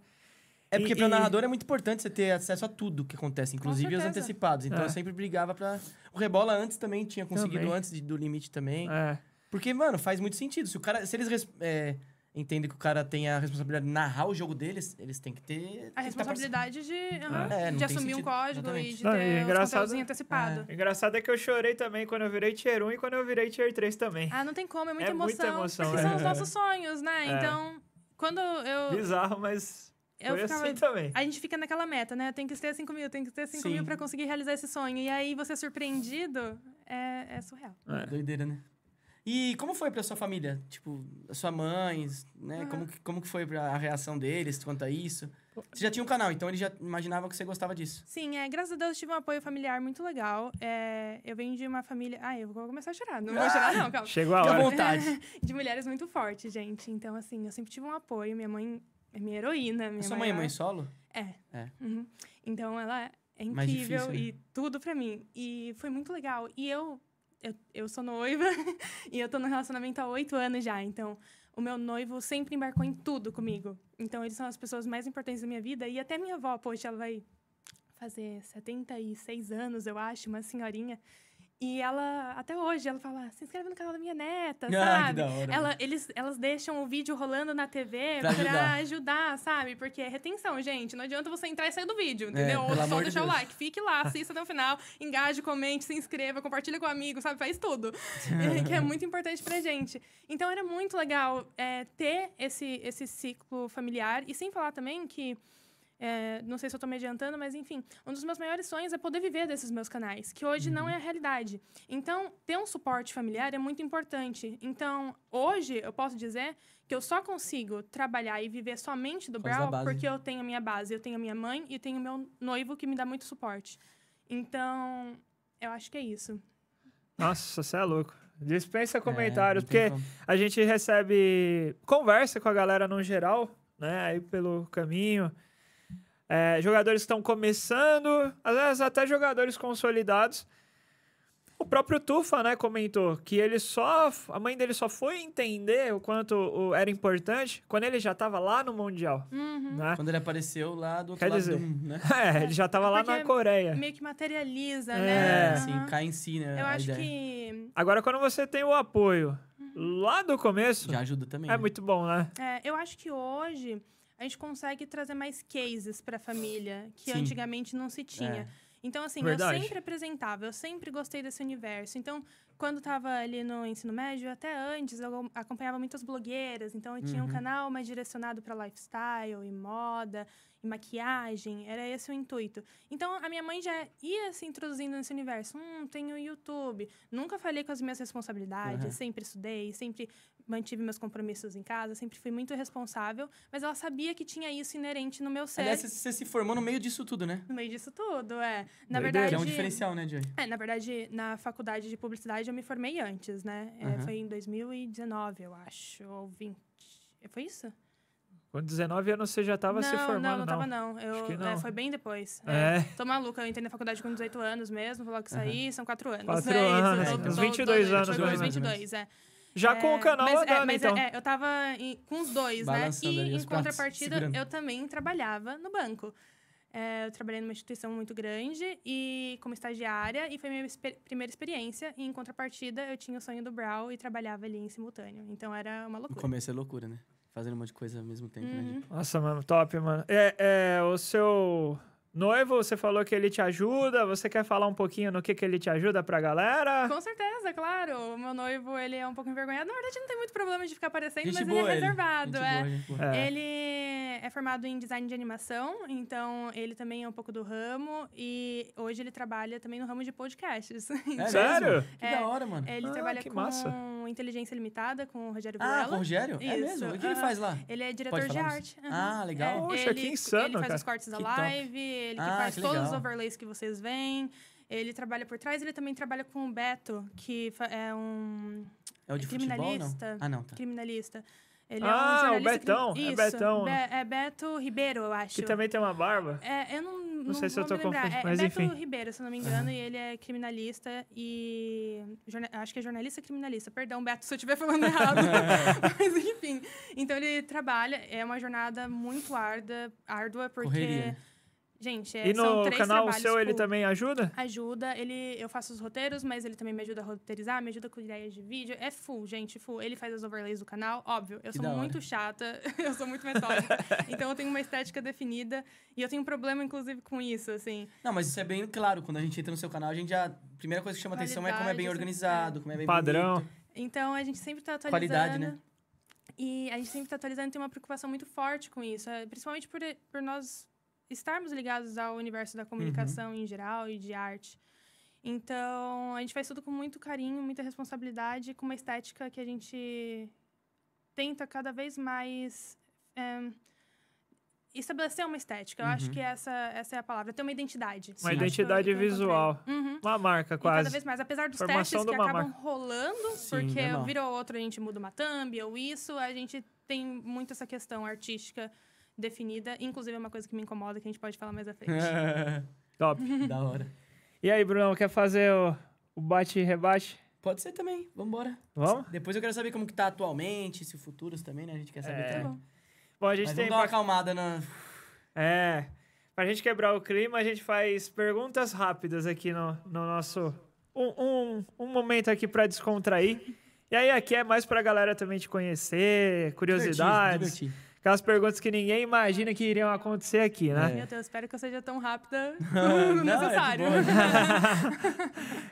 É porque para o narrador é muito importante você ter acesso a tudo que acontece, inclusive os antecipados. Então é. eu sempre brigava para O Rebola antes também tinha conseguido, também. antes de, do limite também. É. Porque, mano, faz muito sentido. Se, o cara, se eles é, entende que o cara tem a responsabilidade de narrar o jogo deles, eles têm que ter. A responsabilidade de, uhum, é, de assumir sentido, um código exatamente. e de ter é não, engraçado, um antecipado. É. Engraçado é que eu chorei também quando eu virei Tier 1 e quando eu virei Tier 3 também. Ah, não tem como, é muita é emoção. Muita emoção porque é. são os nossos sonhos, né? É. Então, quando eu. Bizarro, mas. Eu Foi ficava, assim também. A gente fica naquela meta, né? Tem que ter 5 mil, tem que ter 5 mil pra conseguir realizar esse sonho. E aí você é surpreendido, é, é surreal. É. Doideira, né? E como foi pra sua família? Tipo, a sua mãe, né? Ah. Como, que, como que foi a reação deles quanto a isso? Você já tinha um canal, então eles já imaginavam que você gostava disso. Sim, é, graças a Deus tive um apoio familiar muito legal. É, eu venho de uma família... Ah, eu vou começar a chorar. Não ah. vou chorar, não, calma. Chegou a hora. vontade. de mulheres muito fortes, gente. Então, assim, eu sempre tive um apoio. Minha mãe é minha heroína. Minha sua mãe é mãe solo? É. é. Uhum. Então, ela é incrível difícil, e né? tudo pra mim. E foi muito legal. E eu eu, eu sou noiva e eu tô no relacionamento há oito anos já. Então, o meu noivo sempre embarcou em tudo comigo. Então, eles são as pessoas mais importantes da minha vida. E até minha avó, poxa, ela vai fazer 76 anos, eu acho, uma senhorinha. E ela, até hoje, ela fala, se inscreve no canal da minha neta, ah, sabe? Ela, né? eles, elas deixam o vídeo rolando na TV pra, pra ajudar. ajudar. sabe? Porque é retenção, gente. Não adianta você entrar e sair do vídeo, é, entendeu? É, Ou só deixar o like. Fique lá, assista até o final, engaje, comente, se inscreva, compartilha com um amigo, sabe? Faz tudo. É, que é muito importante pra gente. Então era muito legal é, ter esse, esse ciclo familiar. E sem falar também que é, não sei se eu estou me adiantando, mas enfim, um dos meus maiores sonhos é poder viver desses meus canais, que hoje uhum. não é a realidade. Então, ter um suporte familiar é muito importante. Então, hoje eu posso dizer que eu só consigo trabalhar e viver somente do Brow porque eu tenho a minha base, eu tenho a minha mãe e tenho meu noivo que me dá muito suporte. Então, eu acho que é isso. Nossa, você é louco. Dispensa é, comentários, é, porque como. a gente recebe conversa com a galera no geral, né? Aí pelo caminho. É, jogadores estão começando, às vezes até jogadores consolidados. O próprio Tufa, né, comentou que ele só. A mãe dele só foi entender o quanto o, era importante quando ele já estava lá no Mundial. Uhum. Né? Quando ele apareceu lá do outro Quer dizer, do né? é, ele já estava é lá na Coreia. Meio que materializa, é, né? É, assim, uhum. cai em si, né? Eu acho ideia. que. Agora, quando você tem o apoio uhum. lá do começo. Já ajuda também. É né? muito bom, né? É, eu acho que hoje a gente consegue trazer mais cases para a família que Sim. antigamente não se tinha. É. Então, assim, Verdade. eu sempre apresentava, eu sempre gostei desse universo. Então, quando estava ali no ensino médio, até antes, eu acompanhava muitas blogueiras. Então, eu uhum. tinha um uhum. canal mais direcionado para lifestyle e moda e maquiagem. Era esse o intuito. Então, a minha mãe já ia se introduzindo nesse universo. Hum, tenho YouTube. Nunca falei com as minhas responsabilidades. Uhum. Sempre estudei, sempre mantive meus compromissos em casa, sempre fui muito responsável, mas ela sabia que tinha isso inerente no meu ser. Aliás, você se formou no meio disso tudo, né? No meio disso tudo, é. Na verdade. é um diferencial, né, Joy? É, na verdade, na faculdade de publicidade eu me formei antes, né? Uhum. É, foi em 2019, eu acho, ou 20. É, foi isso? Com 19 anos você já estava se formando, não? Não, não tava não. Eu, é, não. É, foi bem depois. É. é. Tô maluca, eu entrei na faculdade com 18 anos mesmo, vou logo sair, uhum. são 4 anos. 4 né? anos, Uns é. 22 tô, anos. Uns 22, 22, 22, é. Já é, com o é, canal mas, é, mas é, então. É, eu tava em, com os dois, né? Balançando né? E em contrapartida, segurando. eu também trabalhava no banco. É, eu trabalhei numa instituição muito grande e como estagiária e foi minha exper primeira experiência. E em contrapartida, eu tinha o sonho do brow e trabalhava ali em simultâneo. Então era uma loucura. No começo é loucura, né? Fazendo um monte de coisa ao mesmo tempo, né, uhum. né? Nossa, mano, top, mano. É, é, o seu Noivo, você falou que ele te ajuda. Você quer falar um pouquinho no que, que ele te ajuda pra galera? Com certeza, claro. O meu noivo, ele é um pouco envergonhado. Na verdade, não tem muito problema de ficar aparecendo, gente mas ele é reservado. Gente é. Boa, gente boa. É. Ele é formado em design de animação, então ele também é um pouco do ramo e hoje ele trabalha também no ramo de podcasts. É, então, Sério? É, que é, da hora, mano. Ele ah, trabalha com massa. inteligência limitada com o Rogério Vilela. Ah, com o Rogério? Isso. É mesmo? O que ele faz lá? Ele é diretor de arte. Uhum. Ah, é, legal. É, Poxa, ele, que insano, Ele faz cara. os cortes da que live, top. ele ah, faz todos os overlays que vocês veem. Ele trabalha por trás, ele também trabalha com o Beto, que é um... É o de criminalista, futebol, não? Ah, não, tá. Criminalista. Ele ah, é um ah, o Betão. Que... É Isso, é Betão. Né? Be é Beto Ribeiro, eu acho. Que também tem uma barba? É, eu não. Não, não sei se eu tô confundindo, é, é, mas Beto enfim. Ribeiro, se não me engano, e ele é criminalista e. Jorna... Acho que é jornalista criminalista. Perdão, Beto, se eu estiver falando errado. mas enfim. Então ele trabalha, é uma jornada muito arda, árdua, porque. Correria Gente, é, e no canal seu por... ele também ajuda? Ajuda, ele eu faço os roteiros, mas ele também me ajuda a roteirizar, me ajuda com ideias de vídeo. É full, gente, full. Ele faz as overlays do canal, óbvio. Eu sou muito chata, eu sou muito metódica. então eu tenho uma estética definida e eu tenho um problema inclusive com isso, assim. Não, mas isso é bem claro, quando a gente entra no seu canal, a gente já a primeira coisa que chama Qualidade, atenção é como é bem assim, organizado, é. como é bem padrão. Bonito. Então a gente sempre tá atualizando. Qualidade, né? E a gente sempre tá atualizando, tem uma preocupação muito forte com isso, é, principalmente por, por nós estarmos ligados ao universo da comunicação uhum. em geral e de arte. Então, a gente faz tudo com muito carinho, muita responsabilidade, com uma estética que a gente tenta cada vez mais é, estabelecer uma estética. Eu acho uhum. que essa, essa é a palavra. Ter uma identidade. Uma Sim. identidade visual. Uhum. Uma marca, quase. E cada vez mais. Apesar dos Formação testes que acabam marca. rolando, Sim, porque é virou outro, a gente muda uma thumb ou isso, a gente tem muito essa questão artística definida. Inclusive, é uma coisa que me incomoda, que a gente pode falar mais à frente. Top. da hora. E aí, Bruno, quer fazer o, o bate e rebate? Pode ser também, vambora. Vamos? Depois eu quero saber como que tá atualmente, se futuros também, né? A gente quer saber é. também. Tá bom, a gente Mas tem. Vamos dar uma acalmada na. É. Pra gente quebrar o clima, a gente faz perguntas rápidas aqui no, no nosso. Um, um, um momento aqui para descontrair. E aí, aqui é mais pra galera também te conhecer, curiosidades. Divertido, divertido. Aquelas perguntas que ninguém imagina que iriam acontecer aqui, né? É. Meu Deus, espero que eu seja tão rápida como é necessário. É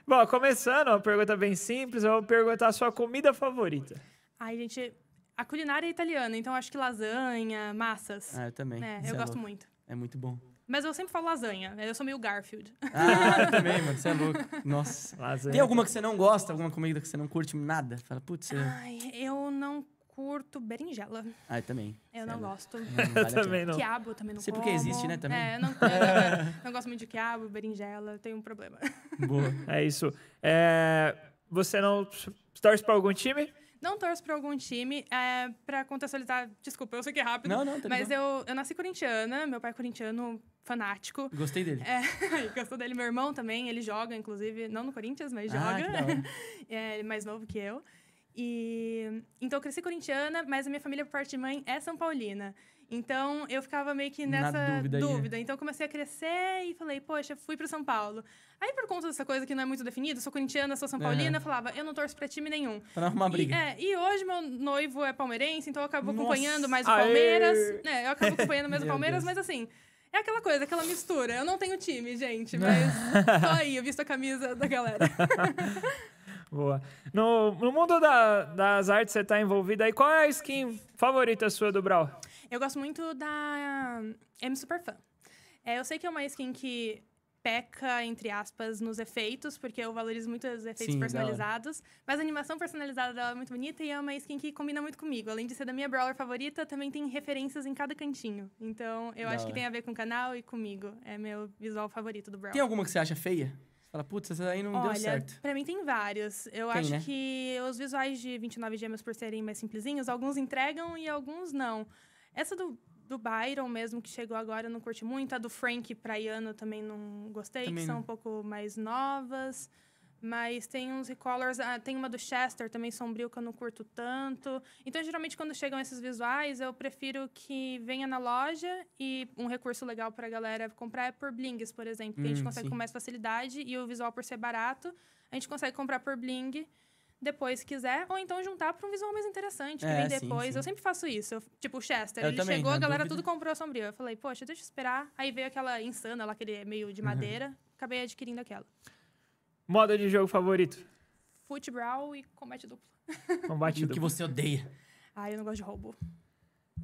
bom. bom, começando, uma pergunta bem simples, eu vou perguntar a sua comida favorita. Ai, gente, a culinária é italiana, então acho que lasanha, massas. Ah, eu também. Né, é, eu gosto louco. muito. É muito bom. Mas eu sempre falo lasanha. Eu sou meio Garfield. Ah, eu também, mano. Você é louco. Nossa. Lasanha. Tem alguma que você não gosta? Alguma comida que você não curte nada? Fala, putz. Ai, eu não curto berinjela. Ah, eu também. Eu Sério. não gosto. Não, vale também não. Quiabo também não Sei é porque existe, né? Também. É, eu não, eu não, gosto muito de quiabo, berinjela, eu tenho um problema. Boa, é isso. É, você não torce para algum time? Não torço para algum time. É, para contextualizar, desculpa, eu sei que é rápido. Não, não, tá Mas eu, eu nasci corintiana, meu pai é corintiano, fanático. Gostei dele. É, gostou dele. Meu irmão também, ele joga, inclusive, não no Corinthians, mas ah, joga. É, é mais novo que eu. E então eu cresci corintiana, mas a minha família por parte de mãe é são paulina. Então eu ficava meio que nessa dúvida, né? dúvida. Então eu comecei a crescer e falei, poxa, fui para São Paulo. Aí por conta dessa coisa que não é muito definida, sou corintiana, sou são é. paulina, uhum. falava, eu não torço para time nenhum. Para não arrumar briga. E, é, e hoje meu noivo é palmeirense, então eu acabo Nossa. acompanhando mais o Palmeiras. É, eu acabo acompanhando mais o Palmeiras, Deus. mas assim, é aquela coisa, aquela mistura. Eu não tenho time, gente, mas tô aí, eu visto a camisa da galera. Boa. No, no mundo da, das artes você está envolvida aí. Qual é a skin favorita sua do Brawl? Eu gosto muito da M Super É, eu sei que é uma skin que peca, entre aspas, nos efeitos, porque eu valorizo muito os efeitos Sim, personalizados. Mas a animação personalizada dela é muito bonita e é uma skin que combina muito comigo. Além de ser da minha brawler favorita, também tem referências em cada cantinho. Então, eu acho que tem a ver com o canal e comigo. É meu visual favorito do brawl. Tem alguma que você acha feia? fala, putz, essa aí não Olha, deu certo. Pra mim tem vários. Eu tem, acho né? que os visuais de 29 gêmeos, por serem mais simplesinhos, alguns entregam e alguns não. Essa do, do Byron mesmo, que chegou agora, eu não curti muito. A do Frank Praiano também não gostei, também que não. são um pouco mais novas. Mas tem uns recolors, ah, tem uma do Chester também sombrio que eu não curto tanto. Então, geralmente, quando chegam esses visuais, eu prefiro que venha na loja e um recurso legal pra galera comprar é por Blings, por exemplo. Que hum, a gente hum, consegue sim. com mais facilidade e o visual por ser barato, a gente consegue comprar por Bling depois quiser, ou então juntar para um visual mais interessante, que é, vem depois. Sim, sim. Eu sempre faço isso. Eu, tipo, o Chester, eu ele também, chegou, a galera dúvida. tudo comprou sombrio. Eu falei, poxa, deixa eu esperar. Aí veio aquela insana lá, aquele é meio de madeira. Uhum. Acabei adquirindo aquela. Moda de jogo favorito? Futebol e combate duplo. Combate duplo. que você odeia. Ah, eu não gosto de roubo.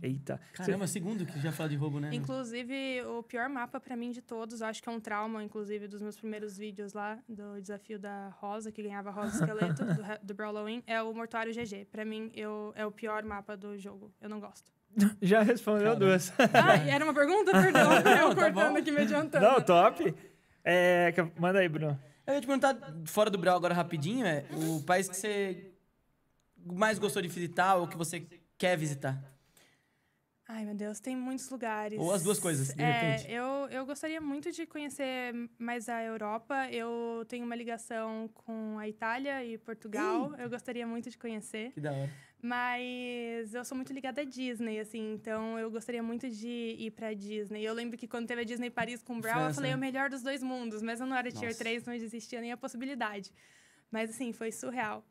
Eita. Caramba, Você... segundo que já fala de roubo, né? Inclusive, o pior mapa para mim de todos, acho que é um trauma, inclusive, dos meus primeiros vídeos lá, do desafio da Rosa, que ganhava Rosa Esqueleto, do, do é o Mortuário GG. Para mim, eu, é o pior mapa do jogo. Eu não gosto. Já respondeu Caramba. duas. Ah, era uma pergunta? Perdão, eu tá cortando tá aqui me adiantando. Não, top. É, manda aí, Bruno. Eu ia te perguntar, fora do Brau agora rapidinho, é o país que você mais gostou de visitar ou que você quer visitar? Ai, meu Deus, tem muitos lugares. Ou as duas coisas, de é, repente. Eu, eu gostaria muito de conhecer mais a Europa. Eu tenho uma ligação com a Itália e Portugal. Eita. Eu gostaria muito de conhecer. Que da hora. Mas eu sou muito ligada à Disney, assim, então eu gostaria muito de ir pra Disney. Eu lembro que quando teve a Disney Paris com o Brown, eu falei né? o melhor dos dois mundos, mas eu não era tier 3, não existia nem a possibilidade. Mas assim, foi surreal.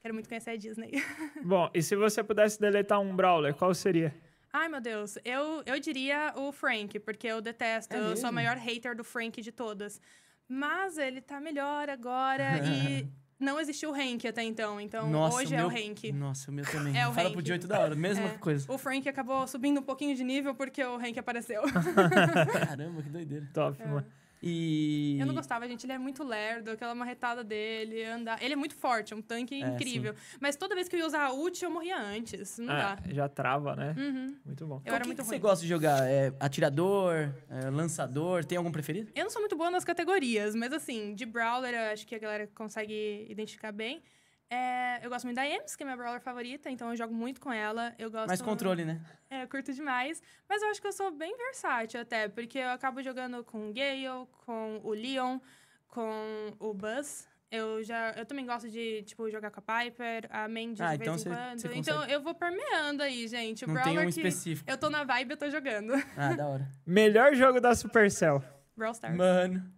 Quero muito conhecer a Disney. Bom, e se você pudesse deletar um Brawler, qual seria? Ai, meu Deus, eu, eu diria o Frank, porque eu detesto, é eu sou a maior hater do Frank de todas. Mas ele tá melhor agora e não existiu o Hank até então, então Nossa, hoje o meu... é o Hank. Nossa, o meu também. É o Fala Hank. pro dia 8 da hora, mesma é. coisa. O Frank acabou subindo um pouquinho de nível porque o Hank apareceu. Caramba, que doideira. Top, é. mano. E... Eu não gostava, gente. Ele é muito lerdo, aquela marretada dele, andar. Ele é muito forte, é um tanque é, incrível. Sim. Mas toda vez que eu ia usar a ult, eu morria antes. Não é, dá. Já trava, né? Uhum. Muito bom. Eu Qual era que muito que ruim. você gosta de jogar? É atirador, é lançador? Tem algum preferido? Eu não sou muito boa nas categorias, mas assim, de Brawler, eu acho que a galera consegue identificar bem. É, eu gosto muito da Ems, que é minha brawler favorita, então eu jogo muito com ela. Eu gosto Mais controle, né? É, eu curto demais. Mas eu acho que eu sou bem versátil até, porque eu acabo jogando com o Gale, com o Leon, com o Buzz. Eu já, eu também gosto de, tipo, jogar com a Piper, a Mandy ah, de então vez em cê, quando. Cê então eu vou permeando aí, gente. O Não brawler tem um específico. eu tô na vibe, eu tô jogando. Ah, da hora. Melhor jogo da Supercell. Brawl Stars. Mano.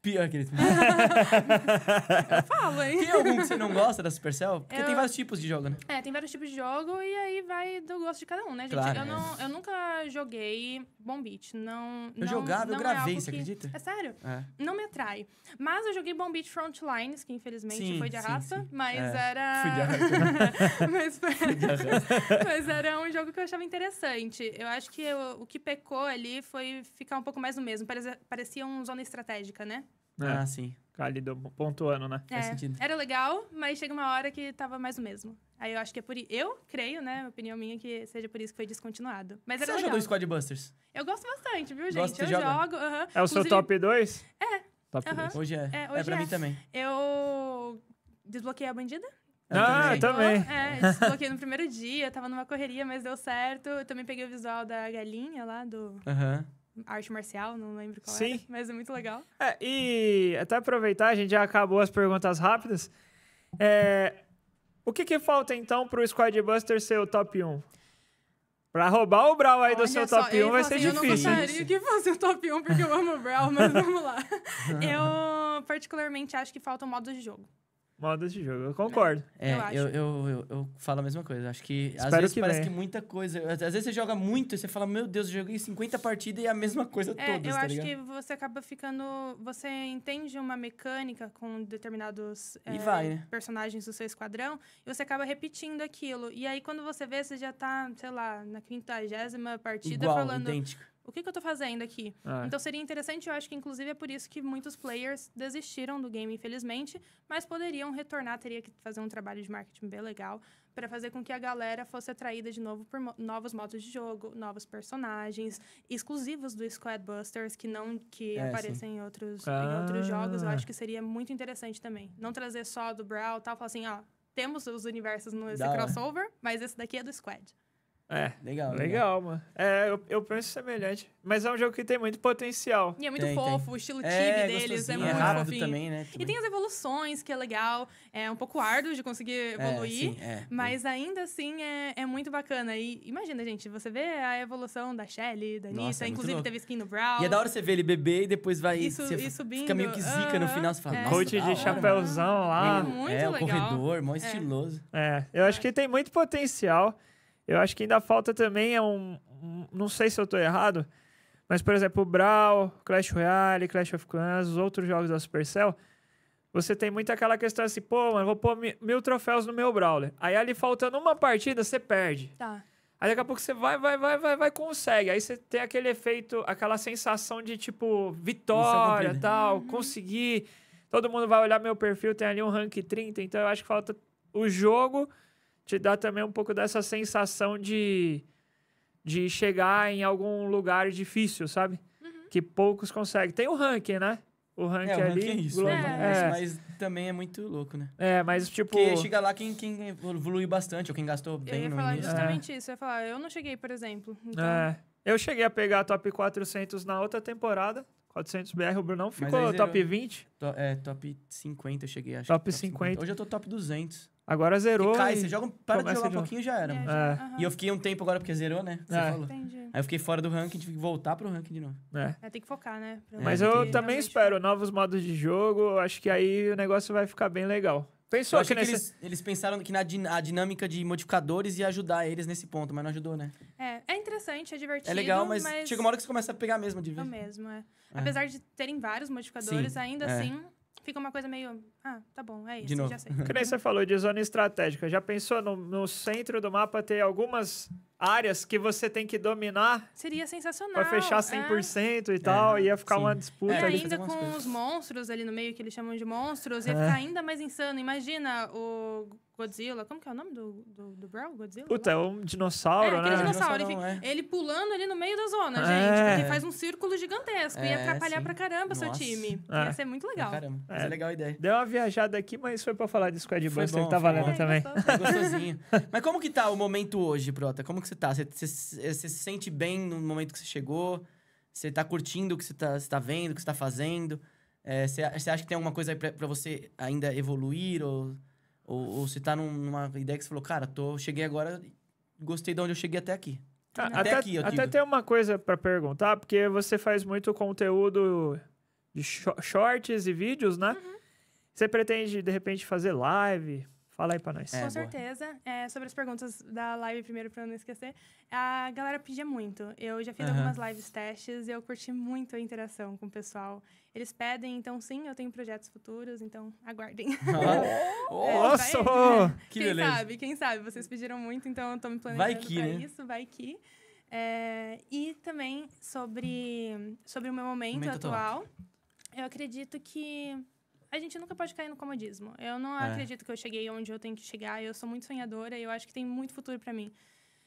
Pior que eles. eu falo, hein? Tem algum que você não gosta da Supercell? Porque eu... tem vários tipos de jogo, né? É, tem vários tipos de jogo e aí vai do gosto de cada um, né, gente? Claro, eu, não, eu nunca joguei Bombit. Não, eu não, jogava, não eu é gravei, é você que... acredita? É sério? É. Não me atrai. Mas eu joguei Bombit Frontlines, que infelizmente sim, foi de arrasta, mas é. era. Fui de arrasta. mas, foi... mas era um jogo que eu achava interessante. Eu acho que eu, o que pecou ali foi ficar um pouco mais no mesmo. Parecia, parecia um zona estratégica, né? É. Ah, sim. Cálido, pontuando, né? É, Faz sentido. Era legal, mas chega uma hora que tava mais o mesmo. Aí eu acho que é por isso. Eu creio, né? Opinião minha que seja por isso que foi descontinuado. Mas era Você legal. jogou Squad Busters? Eu gosto bastante, viu, gente? eu de jogar? jogo. É o seu top 2? É. Top aham. 2. Hoje é. É, É, hoje pra é. mim também. Eu desbloqueei a bandida. Eu Ah, também. Então, é, desbloqueei no primeiro dia, tava numa correria, mas deu certo. Eu também peguei o visual da galinha lá do. Aham arte marcial, não lembro qual Sim. Era, mas é muito legal. É, e até aproveitar, a gente já acabou as perguntas rápidas. É, o que, que falta então para o Squad Buster ser o top 1? para roubar o Brawl aí Olha do seu só, top 1 vai ser difícil. Assim, eu não gostaria que fosse o top 1 porque eu amo o Brawl, mas vamos lá. Eu particularmente acho que falta o modo de jogo modos de jogo. Eu concordo. É, eu, eu, eu, eu, eu falo a mesma coisa. Acho que Espero às vezes que parece bem. É. que muita coisa. Às vezes você joga muito e você fala, meu Deus, eu joguei 50 partidas e é a mesma coisa é, todas. Eu tá acho ligado? que você acaba ficando. Você entende uma mecânica com determinados é, vai, né? personagens do seu esquadrão e você acaba repetindo aquilo. E aí, quando você vê, você já tá, sei lá, na quintagésima partida Igual, falando. Idêntico o que, que eu tô fazendo aqui? É. Então seria interessante, eu acho que inclusive é por isso que muitos players desistiram do game, infelizmente, mas poderiam retornar, teria que fazer um trabalho de marketing bem legal para fazer com que a galera fosse atraída de novo por mo novos modos de jogo, novos personagens, exclusivos do Squad Busters que não que é, aparecem em outros, ah. em outros jogos. Eu acho que seria muito interessante também. Não trazer só do Brawl, tal, falar assim, ó, temos os universos nesse crossover, mas esse daqui é do Squad. É. Legal. Legal, legal. mano. É, eu, eu, penso semelhante. Mas é um jogo que tem muito potencial. E é muito tem, fofo, tem. o estilo time é, é, deles é, é muito rápido fofinho. também, né? Também. E tem as evoluções, que é legal. É um pouco árduo de conseguir é, evoluir. É, sim, é. Mas ainda assim é, é, muito bacana. E imagina, gente, você vê a evolução da Shelly, da Nossa, Nissa, inclusive teve skin no Brown. E é da hora você ver ele beber e depois vai. Isso, e subindo. Fica meio que zica uh, no final, você fala, é. de hora, chapéuzão mano. lá. É, muito é, legal. o corredor, mó estiloso. É, eu acho que tem muito potencial. Eu acho que ainda falta também é um, não sei se eu estou errado, mas por exemplo, o Brawl, Clash Royale, Clash of Clans, os outros jogos da Supercell, você tem muito aquela questão assim, pô, mano, vou pôr mil troféus no meu Brawler. Aí ali faltando uma partida, você perde. Tá. Aí daqui a pouco você vai, vai, vai, vai, vai, consegue. Aí você tem aquele efeito, aquela sensação de tipo, vitória, tal, uhum. consegui. Todo mundo vai olhar meu perfil, tem ali um rank 30, então eu acho que falta o jogo te dá também um pouco dessa sensação de, de chegar em algum lugar difícil, sabe? Uhum. Que poucos conseguem. Tem o ranking, né? O ranking é, o ranking É isso, global, né? é. É. Mas, também é muito louco, né? É, mas tipo. Porque chega lá quem, quem evoluiu bastante, ou quem gastou bem eu ia falar início. Justamente isso, eu ia falar, eu não cheguei, por exemplo. Então... É. Eu cheguei a pegar top 400 na outra temporada. 400 BR, o Brunão ficou top 20. To, é, top 50 eu cheguei, acho. Top, top 50. 50. Hoje eu tô top 200. Agora zerou. E cai, e você joga, para de jogar um pouquinho já era. É, já, é. E eu fiquei um tempo agora porque zerou, né? Você é. falou. Entendi. Aí eu fiquei fora do ranking, tive que voltar pro ranking de novo. É. é tem que focar, né? É, mas eu também espero novos modos de jogo, acho que aí o negócio vai ficar bem legal. Pensou que, nesse... eles, eles, pensaram que na din a dinâmica de modificadores ia ajudar eles nesse ponto, mas não ajudou, né? É, é interessante, é divertido. É legal, mas, mas... chega uma hora que você começa a pegar mesmo de é vez. É mesmo, é. Apesar de terem vários modificadores, Sim, ainda assim fica uma coisa meio. Ah, tá bom, é isso. De novo. Já sei. Que nem você falou de zona estratégica. Já pensou no, no centro do mapa ter algumas áreas que você tem que dominar? Seria sensacional. Pra fechar 100% é. e é, tal. É, ia ficar sim. uma disputa é, ainda com coisas. os monstros ali no meio, que eles chamam de monstros, ia é. ficar ainda mais insano. Imagina o Godzilla. Como que é o nome do, do, do Brawl? Godzilla? Puta, é um dinossauro, é, né? dinossauro. Enfim, é. Ele pulando ali no meio da zona, gente. Ele é. faz um círculo gigantesco. É, ia atrapalhar sim. pra caramba Nossa. seu time. É. Ia ser muito legal. Caramba, é. é legal a ideia. Deu uma viajada aqui, mas foi pra falar de Squad Buster, bom, que tá valendo bom. também. É gostosinho. mas como que tá o momento hoje, Prota? Como que você tá? Você, você, você se sente bem no momento que você chegou? Você tá curtindo o que você tá, você tá vendo, o que você tá fazendo? É, você acha que tem alguma coisa aí pra, pra você ainda evoluir ou... Ou, ou você tá numa ideia que você falou, cara, tô, cheguei agora, gostei de onde eu cheguei até aqui. A, ah, até, até, aqui, eu até digo. tem uma coisa para perguntar, porque você faz muito conteúdo de shorts e vídeos, né? Uhum. Você pretende, de repente, fazer live? Fala aí pra nós. É, Com certeza. É, sobre as perguntas da live, primeiro, pra não esquecer. A galera pedia muito. Eu já fiz uhum. algumas lives testes e eu curti muito a interação com o pessoal. Eles pedem, então sim, eu tenho projetos futuros, então aguardem. Oh, é, nossa! Vai, que quem beleza. sabe, quem sabe? Vocês pediram muito, então eu tô me planejando vai que, pra né? isso, vai que. É, e também sobre, sobre o meu momento, momento atual. Top. Eu acredito que a gente nunca pode cair no comodismo. Eu não é. acredito que eu cheguei onde eu tenho que chegar. Eu sou muito sonhadora e eu acho que tem muito futuro para mim.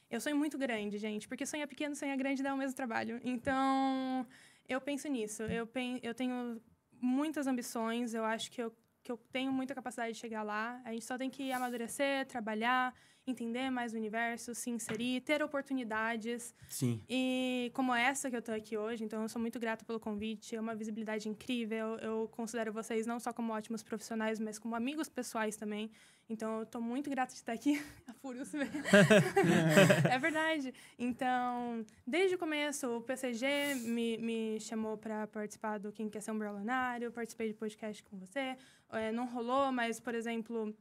Eu sonho muito grande, gente, porque sonhar pequeno, sonhar grande dá o mesmo trabalho. Então, eu penso nisso. Eu, pen eu tenho muitas ambições, eu acho que eu, que eu tenho muita capacidade de chegar lá. A gente só tem que amadurecer, trabalhar entender mais o universo, se inserir, ter oportunidades. Sim. E como essa que eu estou aqui hoje, então eu sou muito grata pelo convite, é uma visibilidade incrível. Eu considero vocês não só como ótimos profissionais, mas como amigos pessoais também. Então eu estou muito grata de estar aqui. Apuro é se É verdade. Então, desde o começo, o PCG me, me chamou para participar do Quem Quer Ser um Brolenário, participei de podcast com você. É, não rolou, mas, por exemplo,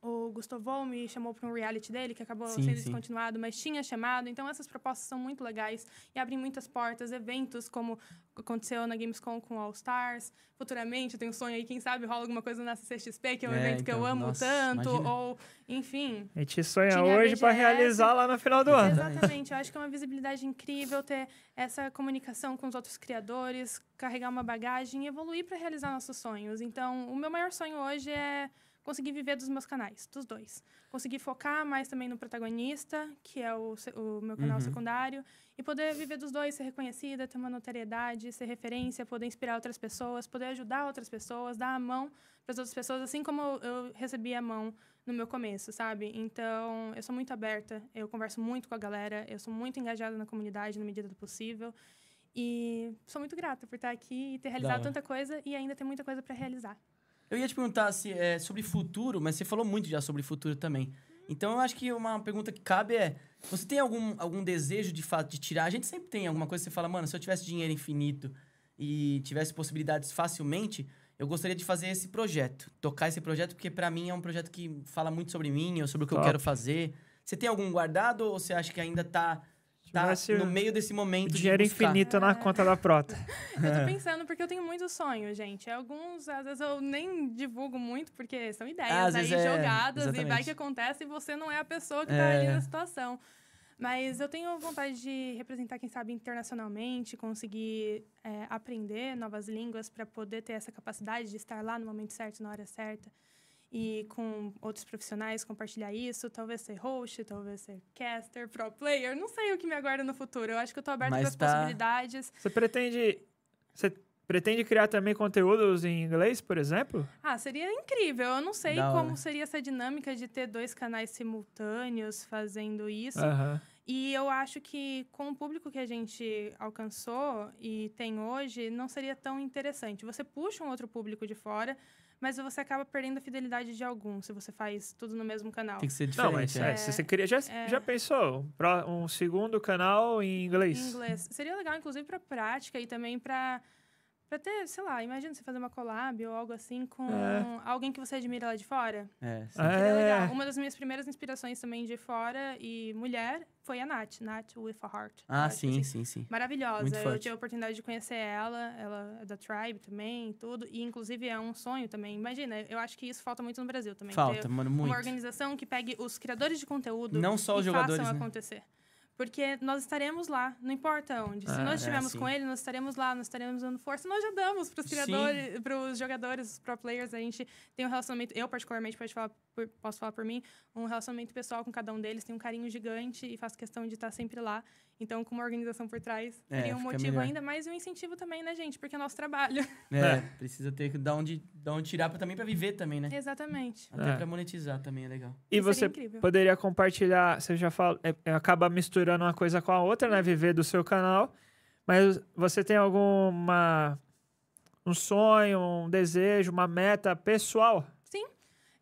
o Gustavo me chamou para um reality dele, que acabou sim, sendo descontinuado, mas tinha chamado. Então, essas propostas são muito legais e abrem muitas portas. Eventos como aconteceu na Gamescom com All Stars. Futuramente, eu tenho um sonho aí, quem sabe rola alguma coisa na CCXP, que é um é, evento então, que eu então, amo nossa, tanto. Imagina. Ou, enfim. A gente sonha hoje para realizar lá no final do ano. Exatamente. eu acho que é uma visibilidade incrível ter essa comunicação com os outros criadores, carregar uma bagagem e evoluir para realizar nossos sonhos. Então, o meu maior sonho hoje é consegui viver dos meus canais, dos dois. Consegui focar mais também no protagonista, que é o, o meu canal uhum. secundário, e poder viver dos dois, ser reconhecida, ter uma notoriedade, ser referência, poder inspirar outras pessoas, poder ajudar outras pessoas, dar a mão para as outras pessoas, assim como eu recebi a mão no meu começo, sabe? Então, eu sou muito aberta, eu converso muito com a galera, eu sou muito engajada na comunidade na medida do possível. E sou muito grata por estar aqui e ter realizado Dá, tanta coisa e ainda ter muita coisa para realizar. Eu ia te perguntar se, é, sobre futuro, mas você falou muito já sobre futuro também. Então eu acho que uma pergunta que cabe é: você tem algum, algum desejo de fato de tirar? A gente sempre tem alguma coisa que você fala, mano, se eu tivesse dinheiro infinito e tivesse possibilidades facilmente, eu gostaria de fazer esse projeto, tocar esse projeto, porque para mim é um projeto que fala muito sobre mim, ou sobre o que Top. eu quero fazer. Você tem algum guardado ou você acha que ainda tá tá no meio desse momento. Dinheiro infinito na conta da Prota. eu tô é. pensando, porque eu tenho muitos sonhos, gente. Alguns, às vezes, eu nem divulgo muito, porque são ah, ideias aí né, é... jogadas Exatamente. e vai que acontece e você não é a pessoa que tá é... tá ali na situação. Mas eu tenho vontade de representar, quem sabe, internacionalmente, conseguir é, aprender novas línguas para poder ter essa capacidade de estar lá no momento certo, na hora certa e com outros profissionais compartilhar isso, talvez ser host, talvez ser caster, pro player, não sei o que me aguarda no futuro. Eu acho que eu tô aberta para as tá... possibilidades. Você pretende você pretende criar também conteúdos em inglês, por exemplo? Ah, seria incrível. Eu não sei como seria essa dinâmica de ter dois canais simultâneos fazendo isso. Uhum. E eu acho que com o público que a gente alcançou e tem hoje, não seria tão interessante. Você puxa um outro público de fora, mas você acaba perdendo a fidelidade de algum se você faz tudo no mesmo canal. Tem que ser diferente. Não, mas é, é, se você queria, já, é... já pensou um segundo canal em inglês? Em inglês. Seria legal, inclusive, para prática e também para Pra ter, sei lá, imagina você fazer uma collab ou algo assim com é. alguém que você admira lá de fora. É, sim. É. Uma das minhas primeiras inspirações também de fora e mulher foi a Nath, Nath with a Heart. Ah, sim, assim. sim, sim. Maravilhosa. Eu tive a oportunidade de conhecer ela, ela é da Tribe também, tudo. E inclusive é um sonho também. Imagina, eu acho que isso falta muito no Brasil também. Falta, mano, muito. Uma organização que pegue os criadores de conteúdo Não só os e jogadores, façam né? acontecer. Porque nós estaremos lá, não importa onde. Se ah, nós é, estivermos é assim. com ele, nós estaremos lá, nós estaremos dando força. Nós já damos para os criadores, para os jogadores, os pro players. A gente tem um relacionamento. Eu, particularmente, pode falar por, posso falar por mim, um relacionamento pessoal com cada um deles, tem um carinho gigante e faço questão de estar sempre lá. Então, com uma organização por trás, é, um motivo melhor. ainda mais e um incentivo também, né, gente? Porque é nosso trabalho. É, precisa ter que dar onde, dar onde tirar pra, também para viver também, né? Exatamente. Até é. para monetizar também é legal. E você poderia compartilhar, você já fala, é, é, acaba misturando uma coisa com a outra, né? Viver do seu canal. Mas você tem alguma um sonho, um desejo, uma meta pessoal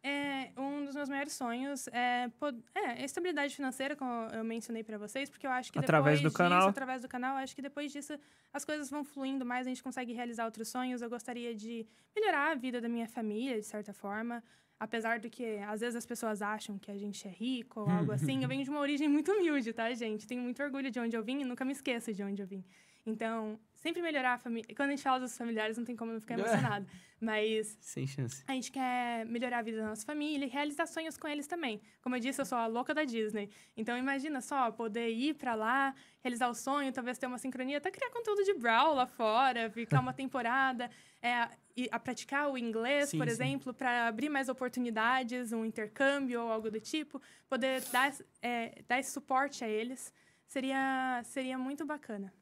é, um dos meus maiores sonhos é, é estabilidade financeira, como eu mencionei para vocês, porque eu acho que através do disso, canal. através do canal, acho que depois disso as coisas vão fluindo mais, a gente consegue realizar outros sonhos. Eu gostaria de melhorar a vida da minha família, de certa forma. Apesar do que às vezes as pessoas acham que a gente é rico ou algo assim, eu venho de uma origem muito humilde, tá, gente? Tenho muito orgulho de onde eu vim e nunca me esqueço de onde eu vim. Então, sempre melhorar a família. Quando a gente fala dos familiares, não tem como não ficar é. emocionado. Mas. Sem chance. A gente quer melhorar a vida da nossa família e realizar sonhos com eles também. Como eu disse, eu sou a louca da Disney. Então, imagina só poder ir para lá, realizar o sonho, talvez ter uma sincronia, até criar conteúdo de Brawl lá fora, ficar uma temporada. É, a praticar o inglês, sim, por exemplo, para abrir mais oportunidades, um intercâmbio ou algo do tipo, poder dar, é, dar esse suporte a eles, seria, seria muito bacana.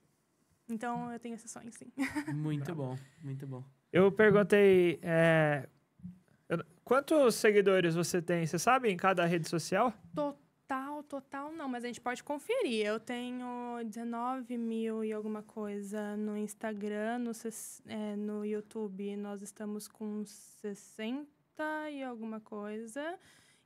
Então eu tenho esse sonho, sim. Muito bom, muito bom. Eu perguntei. É, quantos seguidores você tem? Você sabe em cada rede social? Total, total não, mas a gente pode conferir. Eu tenho 19 mil e alguma coisa no Instagram, no, é, no YouTube. Nós estamos com 60 e alguma coisa.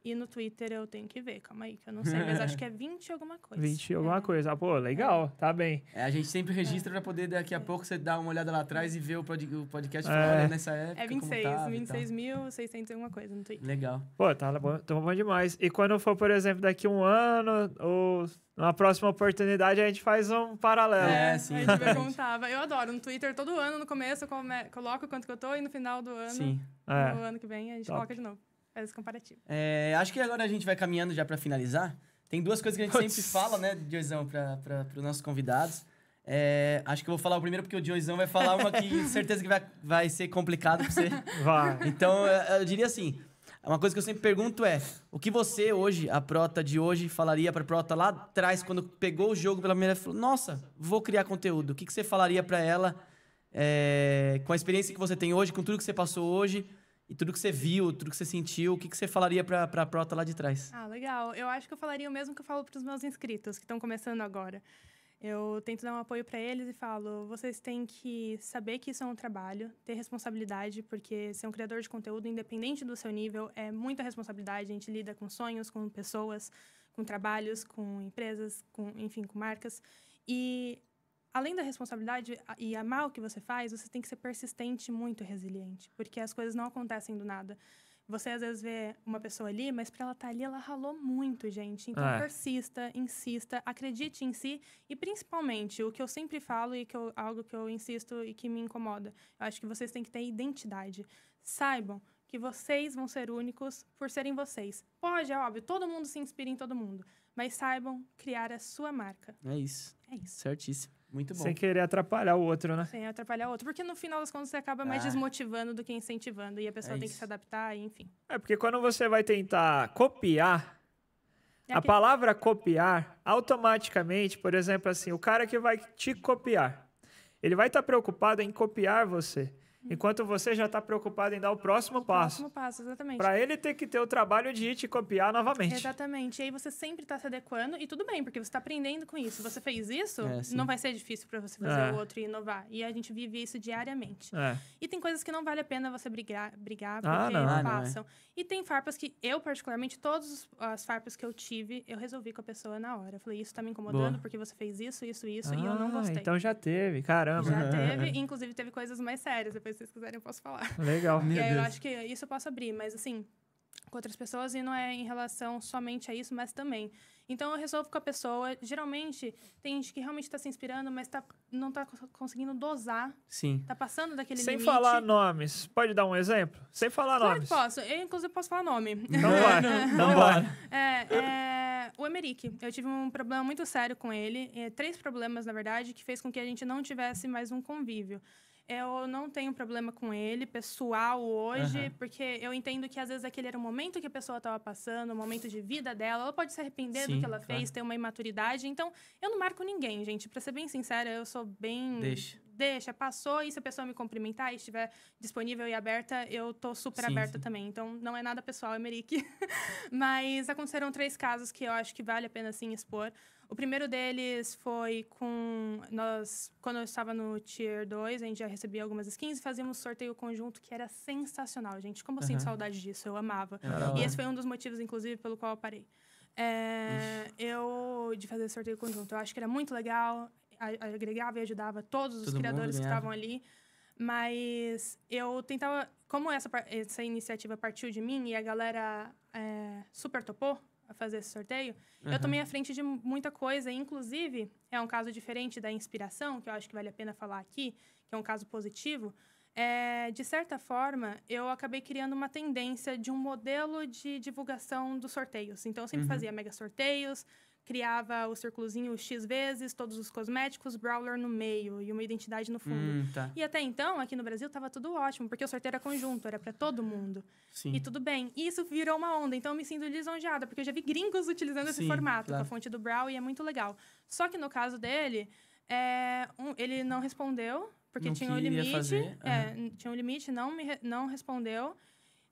E no Twitter eu tenho que ver, calma aí, que eu não sei, mas acho que é 20 alguma coisa. 20 alguma é. coisa. Ah, pô, legal, é. tá bem. É, a gente sempre é. registra é. pra poder daqui a pouco você dar uma olhada lá atrás e ver o, pod o podcast é. nessa época. É 26, como 26 mil, 600 alguma coisa no Twitter. Legal. Pô, tá bom, tá bom demais. E quando for, por exemplo, daqui um ano ou numa próxima oportunidade a gente faz um paralelo. É, sim. A gente perguntava. Eu adoro. No Twitter, todo ano, no começo, eu coloco quanto que eu tô e no final do ano, sim. É. no ano que vem, a gente Top. coloca de novo fazer esse comparativo. É, acho que agora a gente vai caminhando já para finalizar. Tem duas coisas que a gente sempre fala, né, Joizão, para os nossos convidados. É, acho que eu vou falar o primeiro, porque o Joizão vai falar uma que certeza que vai, vai ser complicado para você. Vai. Então, eu, eu diria assim: uma coisa que eu sempre pergunto é: o que você hoje, a prota de hoje, falaria para a prota lá atrás, quando pegou o jogo pela primeira vez, falou: Nossa, vou criar conteúdo. O que, que você falaria para ela é, com a experiência que você tem hoje, com tudo que você passou hoje? E tudo que você viu, tudo que você sentiu, o que, que você falaria pra, pra prota lá de trás? Ah, legal. Eu acho que eu falaria o mesmo que eu falo pros meus inscritos, que estão começando agora. Eu tento dar um apoio para eles e falo: vocês têm que saber que isso é um trabalho, ter responsabilidade, porque ser um criador de conteúdo, independente do seu nível, é muita responsabilidade. A gente lida com sonhos, com pessoas, com trabalhos, com empresas, com, enfim, com marcas. E além da responsabilidade e amar o que você faz, você tem que ser persistente e muito resiliente, porque as coisas não acontecem do nada. Você às vezes vê uma pessoa ali, mas para ela estar tá ali, ela ralou muito, gente. Então é. persista, insista, acredite em si e principalmente o que eu sempre falo e que eu, algo que eu insisto e que me incomoda. Eu acho que vocês têm que ter identidade. Saibam que vocês vão ser únicos por serem vocês. Pode, é óbvio, todo mundo se inspira em todo mundo, mas saibam criar a sua marca. É isso. É isso. Certíssimo. Muito bom. Sem querer atrapalhar o outro, né? Sem atrapalhar o outro. Porque no final das contas você acaba mais ah. desmotivando do que incentivando. E a pessoa é tem que se adaptar, enfim. É, porque quando você vai tentar copiar, é a palavra copiar, automaticamente, por exemplo, assim, o cara que vai te copiar, ele vai estar tá preocupado em copiar você. Uhum. Enquanto você já está preocupado em dar o próximo passo. O próximo passo, exatamente. Para ele ter que ter o trabalho de ir te copiar novamente. Exatamente. E aí você sempre está se adequando e tudo bem, porque você está aprendendo com isso. Você fez isso, é, não vai ser difícil para você fazer é. o outro e inovar. E a gente vive isso diariamente. É. E tem coisas que não vale a pena você brigar, brigar ah, porque ah, não, não, passam. Não e tem farpas que eu, particularmente, todas as farpas que eu tive, eu resolvi com a pessoa na hora. Eu falei, isso está me incomodando Boa. porque você fez isso, isso, isso, ah, e eu não ah, gostei. Então já teve, caramba. Já teve, inclusive teve coisas mais sérias depois se vocês quiserem eu posso falar. Legal, meu e aí, Deus. Eu acho que isso eu posso abrir, mas assim, com outras pessoas e não é em relação somente a isso, mas também. Então eu resolvo com a pessoa. Geralmente tem gente que realmente está se inspirando, mas tá, não está conseguindo dosar. Sim. Está passando daquele Sem limite. falar nomes. Pode dar um exemplo? Sem falar claro nomes. Posso. Eu, inclusive, posso falar nome. Não vai. não vai. É, é, o Emerick. Eu tive um problema muito sério com ele. É, três problemas, na verdade, que fez com que a gente não tivesse mais um convívio. Eu não tenho problema com ele, pessoal, hoje, uhum. porque eu entendo que às vezes aquele era o momento que a pessoa estava passando, o momento de vida dela. Ela pode se arrepender Sim, do que ela claro. fez, ter uma imaturidade. Então, eu não marco ninguém, gente. Pra ser bem sincera, eu sou bem. Deixa deixa, passou, e se a pessoa me cumprimentar e estiver disponível e aberta, eu tô super sim, aberta sim. também. Então, não é nada pessoal, Emerick. É Mas aconteceram três casos que eu acho que vale a pena, sim, expor. O primeiro deles foi com... Nós, quando eu estava no Tier 2, a gente já recebia algumas skins e fazíamos sorteio conjunto, que era sensacional, gente. Como eu uhum. sinto saudade disso, eu amava. Uhum. E esse foi um dos motivos, inclusive, pelo qual eu parei. É, eu de fazer sorteio conjunto. Eu acho que era muito legal agregava e ajudava todos os criadores que né? estavam ali. Mas eu tentava. Como essa, essa iniciativa partiu de mim e a galera é, super topou a fazer esse sorteio, uhum. eu tomei a frente de muita coisa. Inclusive, é um caso diferente da inspiração, que eu acho que vale a pena falar aqui, que é um caso positivo. É, de certa forma, eu acabei criando uma tendência de um modelo de divulgação dos sorteios. Então, eu sempre uhum. fazia mega sorteios, criava o círculozinho X vezes, todos os cosméticos, Brawler no meio e uma identidade no fundo. Hum, tá. E até então, aqui no Brasil, tava tudo ótimo, porque o sorteio era conjunto, era para todo mundo. Sim. E tudo bem. E isso virou uma onda, então eu me sinto lisonjeada, porque eu já vi gringos utilizando Sim, esse formato, claro. com a fonte do Brawl, e é muito legal. Só que no caso dele, é, um, ele não respondeu, porque não tinha um limite. Fazer. É, tinha um limite, não, me, não respondeu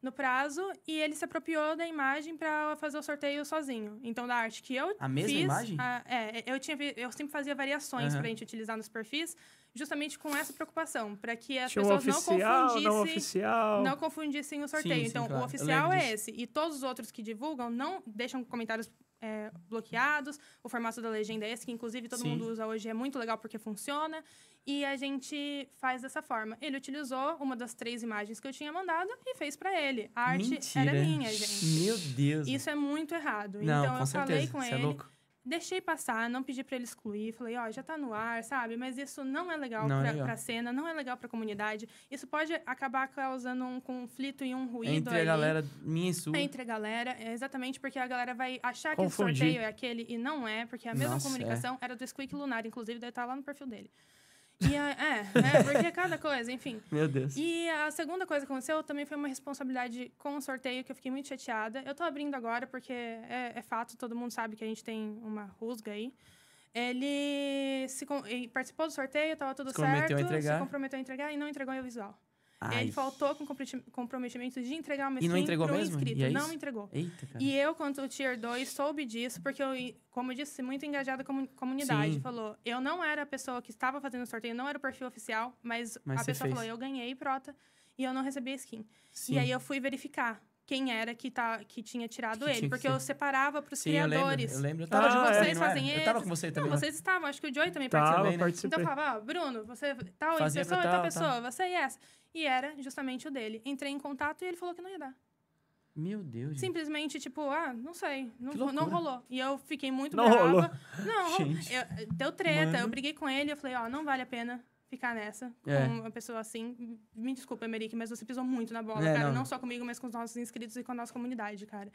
no prazo e ele se apropriou da imagem para fazer o sorteio sozinho. Então, da arte que eu A mesma fiz, imagem? A, é, eu, tinha, eu sempre fazia variações uhum. para a gente utilizar nos perfis, justamente com essa preocupação, para que as tinha pessoas um oficial, não confundissem. Não, oficial. não confundissem o sorteio. Sim, sim, então, claro. o oficial é esse. E todos os outros que divulgam não deixam comentários é, bloqueados. O formato da legenda é esse, que inclusive todo Sim. mundo usa hoje, é muito legal porque funciona. E a gente faz dessa forma. Ele utilizou uma das três imagens que eu tinha mandado e fez para ele. A arte Mentira. era minha, gente. Meu Deus. Isso é muito errado. Não, então eu certeza. falei com Você é ele. É deixei passar, não pedi para ele excluir, falei, ó, oh, já tá no ar, sabe? Mas isso não é legal não é pra, é pra cena, não é legal pra comunidade. Isso pode acabar causando um conflito e um ruído Entre aí, a galera minha e sua. Entre a galera, é, exatamente, porque a galera vai achar Confundir. que o sorteio é aquele e não é, porque é a mesma Nossa, comunicação é. era do Squeak Lunar, inclusive, deve estar tá lá no perfil dele. E a, é, é, porque cada coisa, enfim. Meu Deus. E a segunda coisa que aconteceu também foi uma responsabilidade com o sorteio, que eu fiquei muito chateada. Eu tô abrindo agora, porque é, é fato, todo mundo sabe que a gente tem uma rusga aí. Ele, se, ele participou do sorteio, tava tudo se certo, se comprometeu a entregar e não entregou o visual. Ai. Ele faltou com comprometimento de entregar uma skin e não entregou mesmo? inscrito. É não entregou. Eita, cara. E eu, quanto Tier 2, soube disso, porque eu, como eu disse, muito engajada com comunidade. Sim. Falou, eu não era a pessoa que estava fazendo o sorteio, não era o perfil oficial, mas, mas a pessoa fez. falou, eu ganhei prota e eu não recebi a skin. Sim. E aí eu fui verificar quem era que, tá, que tinha tirado que ele. Tinha porque eu separava para os criadores. Eu lembro, eu lembro. Eu tava, ah, vocês é, é, fazem eu tava com você também. Não, vocês estavam, acho que o Joey também tava, participou. Né? Então eu falava, ah, Bruno, você tal essa pessoa, tal, tal pessoa, tal. você e é essa. E era justamente o dele. Entrei em contato e ele falou que não ia dar. Meu Deus. Simplesmente, tipo, ah, não sei. Não, não rolou. E eu fiquei muito não brava. Rolou. Não, rolou. deu treta. Mano. Eu briguei com ele. Eu falei, ó, oh, não vale a pena ficar nessa é. com uma pessoa assim. Me desculpa, Emerick, mas você pisou muito na bola, é, cara. Não. não. só comigo, mas com os nossos inscritos e com a nossa comunidade, cara.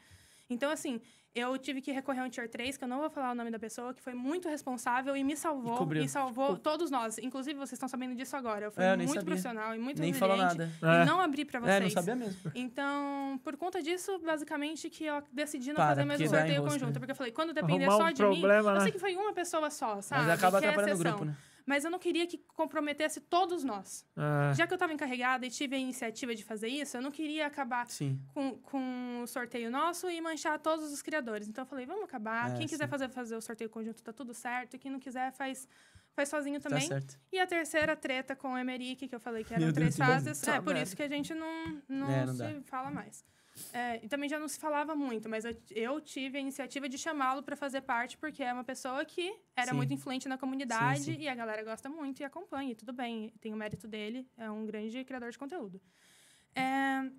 Então, assim, eu tive que recorrer a um tier 3, que eu não vou falar o nome da pessoa, que foi muito responsável e me salvou. E, e salvou tipo, todos nós. Inclusive, vocês estão sabendo disso agora. Eu fui é, eu muito profissional e muito nem resiliente. Nada. E é. não abri pra é, vocês. É, não sabia mesmo. Então, por conta disso, basicamente, que eu decidi não Para, fazer mais o sorteio conjunto. Né? Porque eu falei, quando depender Arrumar só um de mim... Eu sei né? que foi uma pessoa só, sabe? Mas acaba é atrapalhando o grupo, né? mas eu não queria que comprometesse todos nós. É. Já que eu estava encarregada e tive a iniciativa de fazer isso, eu não queria acabar com, com o sorteio nosso e manchar todos os criadores. Então eu falei, vamos acabar. É, quem quiser fazer, fazer o sorteio conjunto, tá tudo certo. Quem não quiser, faz faz sozinho tá também. Tá e a terceira treta com o Emerick, que eu falei que eram Meu três Deus fases. Deus. É por tá isso que a gente não, não, é, não se dá. fala mais. É, e também já não se falava muito, mas eu, tive a iniciativa de chamá-lo para fazer parte, porque é uma pessoa que era sim. muito influente na comunidade sim, sim. e a galera gosta muito e acompanha, e tudo bem, tem o mérito dele, é um grande criador de conteúdo. É,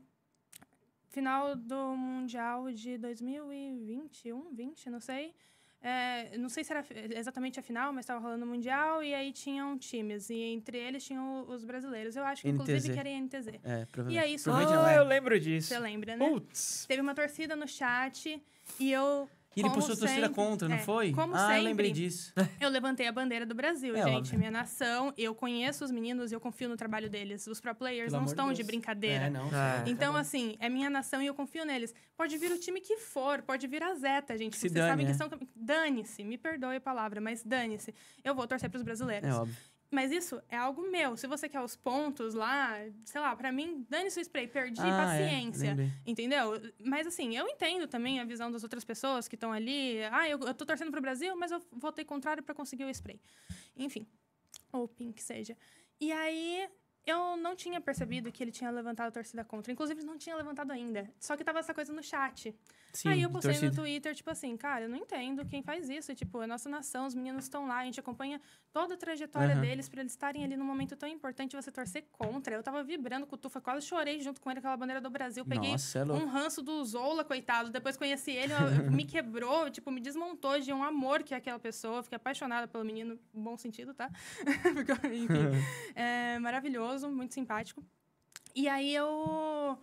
final do Mundial de 2021, 20, não sei. É, não sei se era exatamente a final, mas estava rolando o Mundial e aí tinham times. E entre eles tinham os brasileiros. Eu acho que, NTZ. inclusive, que era NTZ. É, E aí, só... Ah, eu lembro disso. Você lembra, né? Putz. Teve uma torcida no chat e eu e ele Como postou sempre, torcida contra, é. não foi? Como ah, sempre, lembrei disso. Eu levantei a bandeira do Brasil, é, gente. Óbvio. Minha nação, eu conheço os meninos e eu confio no trabalho deles. Os pro players Pelo não estão Deus. de brincadeira. É, não, é. então, tá assim, é minha nação e eu confio neles. Pode vir o time que for, pode vir a Zeta, gente. Se Vocês dane, sabem que é. são. Dane-se, me perdoe a palavra, mas dane-se. Eu vou torcer pros brasileiros. É óbvio. Mas isso é algo meu. Se você quer os pontos lá, sei lá, para mim, dane seu spray, perdi ah, é, paciência. É, entendeu? Mas assim, eu entendo também a visão das outras pessoas que estão ali. Ah, eu, eu tô torcendo pro Brasil, mas eu votei contrário para conseguir o spray. Enfim. Ou pink, seja. E aí, eu não tinha percebido que ele tinha levantado a torcida contra. Inclusive, não tinha levantado ainda. Só que tava essa coisa no chat. Sim, Aí eu postei torcida. no Twitter, tipo assim, cara, eu não entendo quem faz isso. Tipo, é nossa nação, os meninos estão lá, a gente acompanha toda a trajetória uhum. deles para eles estarem ali num momento tão importante você torcer contra. Eu tava vibrando com o Tufa, quase chorei junto com ele aquela bandeira do Brasil. Peguei nossa, é um ranço do Zola, coitado. Depois conheci ele, me quebrou, tipo, me desmontou de um amor que é aquela pessoa. Fiquei apaixonada pelo menino, bom sentido, tá? Enfim, é maravilhoso maravilhoso, muito simpático. E aí eu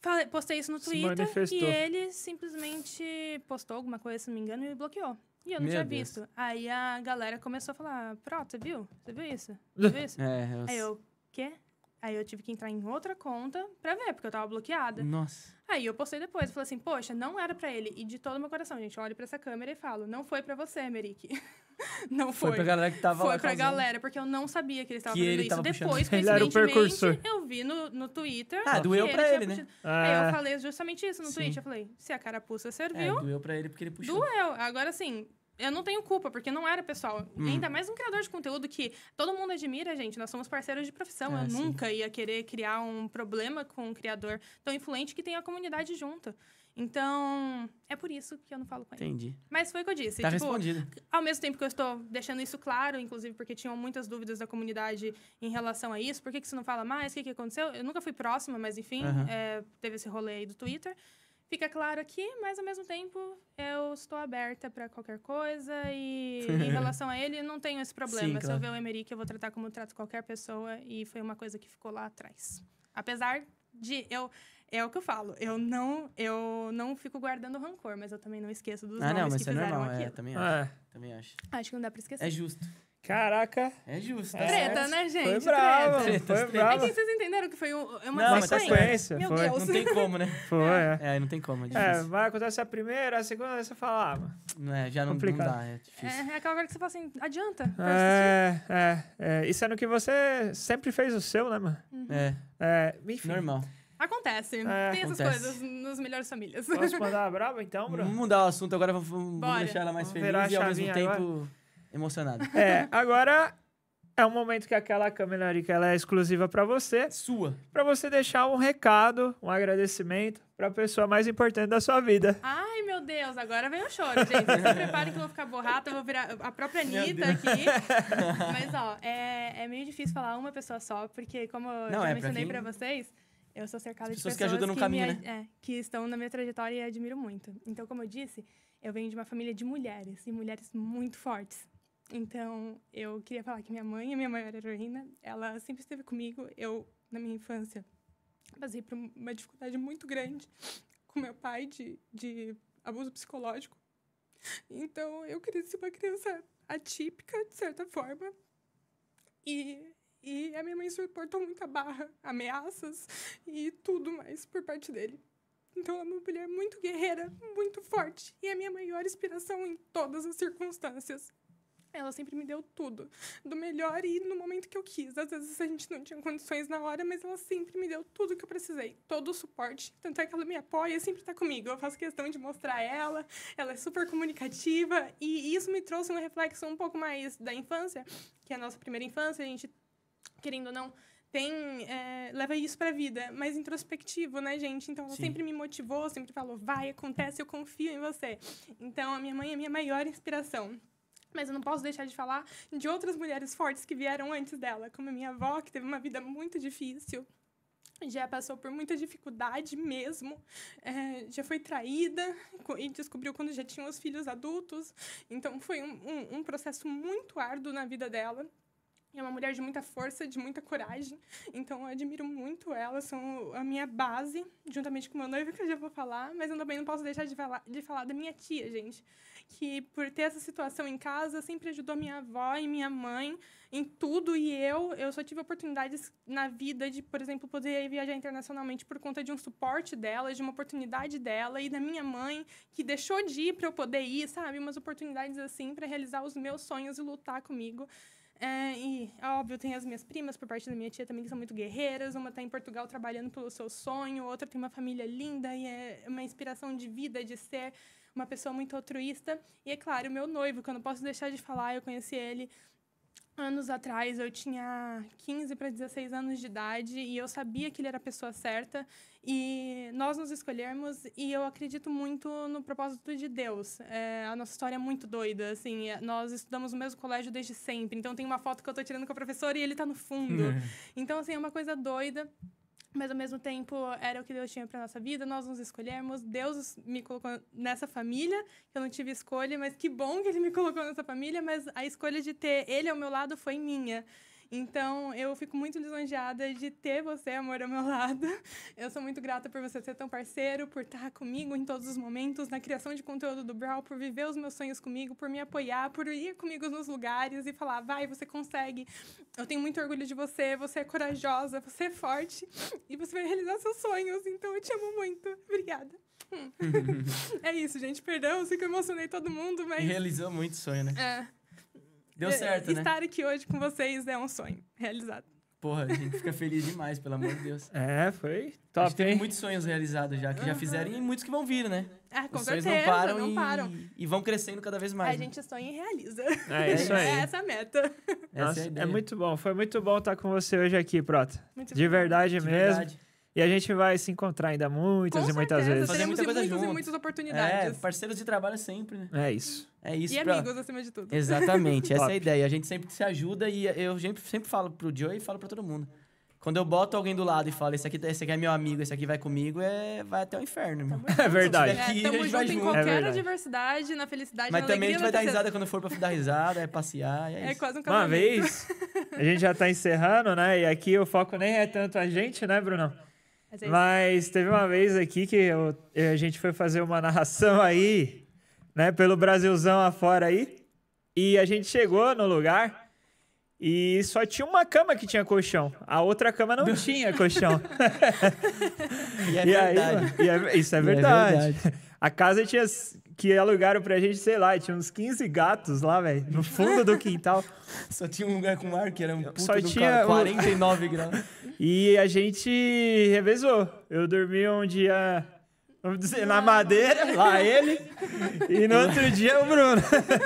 falei, postei isso no Twitter e ele simplesmente postou alguma coisa, se não me engano, e me bloqueou. E eu não Meu tinha Deus. visto. Aí a galera começou a falar: pronto você viu? Você viu isso? Você viu isso? é, eu... Aí eu, quê? Aí eu tive que entrar em outra conta pra ver, porque eu tava bloqueada. Nossa. Aí eu postei depois, falei assim, poxa, não era para ele. E de todo meu coração, gente, eu olho para essa câmera e falo, não foi para você, Merick. não foi. Foi pra galera que tava foi lá. Foi pra galera, porque eu não sabia que ele estava fazendo ele isso. Depois, puxando. ele era o precursor. eu vi no, no Twitter. Ah, doeu pra ele, né? Ah. Aí eu falei justamente isso no Twitter. Eu falei, se a carapuça serviu. É, doeu pra ele porque ele puxou. Doeu. Agora sim, eu não tenho culpa, porque não era pessoal. Hum. Ainda mais um criador de conteúdo que todo mundo admira, gente. Nós somos parceiros de profissão. É, eu sim. nunca ia querer criar um problema com um criador tão influente que tem a comunidade junto. Então, é por isso que eu não falo com ele. Entendi. Mas foi o que eu disse. Tá tipo, respondido. Ao mesmo tempo que eu estou deixando isso claro, inclusive porque tinham muitas dúvidas da comunidade em relação a isso. Por que, que você não fala mais? O que, que aconteceu? Eu nunca fui próxima, mas enfim, uhum. é, teve esse rolê aí do Twitter fica claro aqui, mas ao mesmo tempo eu estou aberta para qualquer coisa e em relação a ele não tenho esse problema. Sim, claro. Se eu ver o Emerick, eu vou tratar como eu trato qualquer pessoa e foi uma coisa que ficou lá atrás. Apesar de eu é o que eu falo, eu não eu não fico guardando rancor, mas eu também não esqueço dos ah, nomes não, mas que é fizeram normal, é, aquilo. É, também acho. É. Também acho. Acho que não dá para esquecer. É justo. Caraca. É justo. Tá é. treta, né, gente? Foi brava. Foi brava. É que vocês entenderam que foi uma não, tá sequência. Meu foi. Deus. Não tem como, né? Foi. É, é não tem como. É, é vai acontecer a primeira, a segunda, você fala, ah, mano. Não é, já não, complicado. não dá, é difícil. É, é aquela hora que você fala assim, adianta. É, é, é. no que você sempre fez o seu, né, mano? Uhum. É. é. Enfim. Normal. Acontece. É, Tem essas acontece. coisas nas melhores famílias. Posso mandar a brava, então, Bruno? Vamos mudar o assunto agora, vamos, vamos deixar ela mais vamos feliz e ao mesmo tempo. Agora emocionado. É, agora é um momento que aquela câmera ali que ela é exclusiva para você. Sua. Para você deixar um recado, um agradecimento para a pessoa mais importante da sua vida. Ai, meu Deus, agora vem o choro, gente. Se preparem que eu vou ficar borrada, eu vou virar a própria Anitta aqui. Mas, ó, é, é meio difícil falar uma pessoa só, porque, como eu já é mencionei para vocês, eu sou cercada pessoas de pessoas que, ajudam no que caminho, me, né? é, que estão na minha trajetória e admiro muito. Então, como eu disse, eu venho de uma família de mulheres, e mulheres muito fortes. Então, eu queria falar que minha mãe, é minha maior heroína, ela sempre esteve comigo. Eu, na minha infância, passei por uma dificuldade muito grande com meu pai de, de abuso psicológico. Então, eu cresci uma criança atípica, de certa forma. E, e a minha mãe suportou muita barra, ameaças e tudo mais por parte dele. Então, ela é uma mulher muito guerreira, muito forte e é a minha maior inspiração em todas as circunstâncias. Ela sempre me deu tudo, do melhor e no momento que eu quis. Às vezes a gente não tinha condições na hora, mas ela sempre me deu tudo que eu precisei, todo o suporte. Tanto é que ela me apoia e sempre está comigo. Eu faço questão de mostrar ela, ela é super comunicativa e isso me trouxe uma reflexão um pouco mais da infância, que é a nossa primeira infância, a gente, querendo ou não, tem é, leva isso para a vida, mas introspectivo, né, gente? Então ela Sim. sempre me motivou, sempre falou: "Vai, acontece, eu confio em você". Então a minha mãe é a minha maior inspiração mas eu não posso deixar de falar de outras mulheres fortes que vieram antes dela, como a minha avó, que teve uma vida muito difícil, já passou por muita dificuldade mesmo, é, já foi traída e descobriu quando já tinha os filhos adultos. Então, foi um, um, um processo muito árduo na vida dela. É uma mulher de muita força, de muita coragem. Então, eu admiro muito ela, são a minha base, juntamente com meu noivo, que eu já vou falar. Mas eu também não posso deixar de falar, de falar da minha tia, gente que por ter essa situação em casa sempre ajudou minha avó e minha mãe em tudo e eu eu só tive oportunidades na vida de, por exemplo, poder viajar internacionalmente por conta de um suporte dela, de uma oportunidade dela e da minha mãe que deixou de ir para eu poder ir, sabe? Umas oportunidades assim para realizar os meus sonhos e lutar comigo. É, e, óbvio, tem as minhas primas por parte da minha tia também, que são muito guerreiras. Uma está em Portugal trabalhando pelo seu sonho, outra tem uma família linda e é uma inspiração de vida, de ser uma pessoa muito altruísta. E é claro, meu noivo, que eu não posso deixar de falar, eu conheci ele anos atrás, eu tinha 15 para 16 anos de idade e eu sabia que ele era a pessoa certa e nós nos escolhermos e eu acredito muito no propósito de Deus. É, a nossa história é muito doida, assim, é, nós estudamos no mesmo colégio desde sempre, então tem uma foto que eu estou tirando com a professora e ele está no fundo. Hum. então, assim, é uma coisa doida mas ao mesmo tempo era o que Deus tinha para nossa vida, nós nos escolhemos. Deus me colocou nessa família, que eu não tive escolha, mas que bom que ele me colocou nessa família, mas a escolha de ter ele ao meu lado foi minha. Então, eu fico muito lisonjeada de ter você, amor, ao meu lado. Eu sou muito grata por você ser tão parceiro, por estar comigo em todos os momentos, na criação de conteúdo do Brawl, por viver os meus sonhos comigo, por me apoiar, por ir comigo nos lugares e falar, vai, você consegue. Eu tenho muito orgulho de você, você é corajosa, você é forte e você vai realizar seus sonhos. Então, eu te amo muito. Obrigada. Hum. é isso, gente. Perdão, eu sei que eu emocionei todo mundo, mas. Realizou muito sonho, né? É. Deu é, certo, né? Estar aqui hoje com vocês é um sonho realizado. Porra, a gente fica feliz demais, pelo amor de Deus. É, foi top, a gente tem muitos sonhos realizados já, que uhum. já fizeram e muitos que vão vir, né? Ah, com Os certeza, sonhos não param, não e, param. E vão crescendo cada vez mais. A né? gente sonha e realiza. É, é isso aí. É essa a meta. Nossa, essa é, a é, muito bom. Foi muito bom estar com você hoje aqui, Prota. Muito De bom. verdade De mesmo. Verdade. E a gente vai se encontrar ainda muitas Com e muitas certeza. vezes. Fazer muita coisa muitas junto. e muitas oportunidades. É, parceiros de trabalho sempre, né? É isso. É isso. E pra... amigos acima de tudo. Exatamente, essa é a ideia. A gente sempre se ajuda e eu sempre, sempre falo pro Joe e falo para todo mundo. Quando eu boto alguém do lado e falo, esse aqui, tá, esse aqui é meu amigo, esse aqui vai comigo, é, vai até o inferno. É verdade. É, aqui, é, tamo junto vai em qualquer é diversidade, na felicidade, Mas na também alegria, a gente vai dar risada quando for pra dar risada, é passear, é, é isso. quase um casamento. Uma vez, a gente já tá encerrando, né? E aqui o foco nem é tanto a gente, né, Brunão? Mas teve uma vez aqui que eu, eh, a gente foi fazer uma narração aí, né, pelo Brasilzão afora aí. E a gente chegou no lugar e só tinha uma cama que tinha colchão. A outra cama não, tinha colchão. e é e verdade. Aí, é, isso é verdade. é verdade. A casa tinha que alugaram pra gente, sei lá, tinha uns 15 gatos lá, velho, no fundo do quintal. Só tinha um lugar com ar que era um Só tinha cara, 49 graus. e a gente revezou. Eu dormi um dia Vamos dizer, na madeira, lá ele, e no outro dia o Bruno.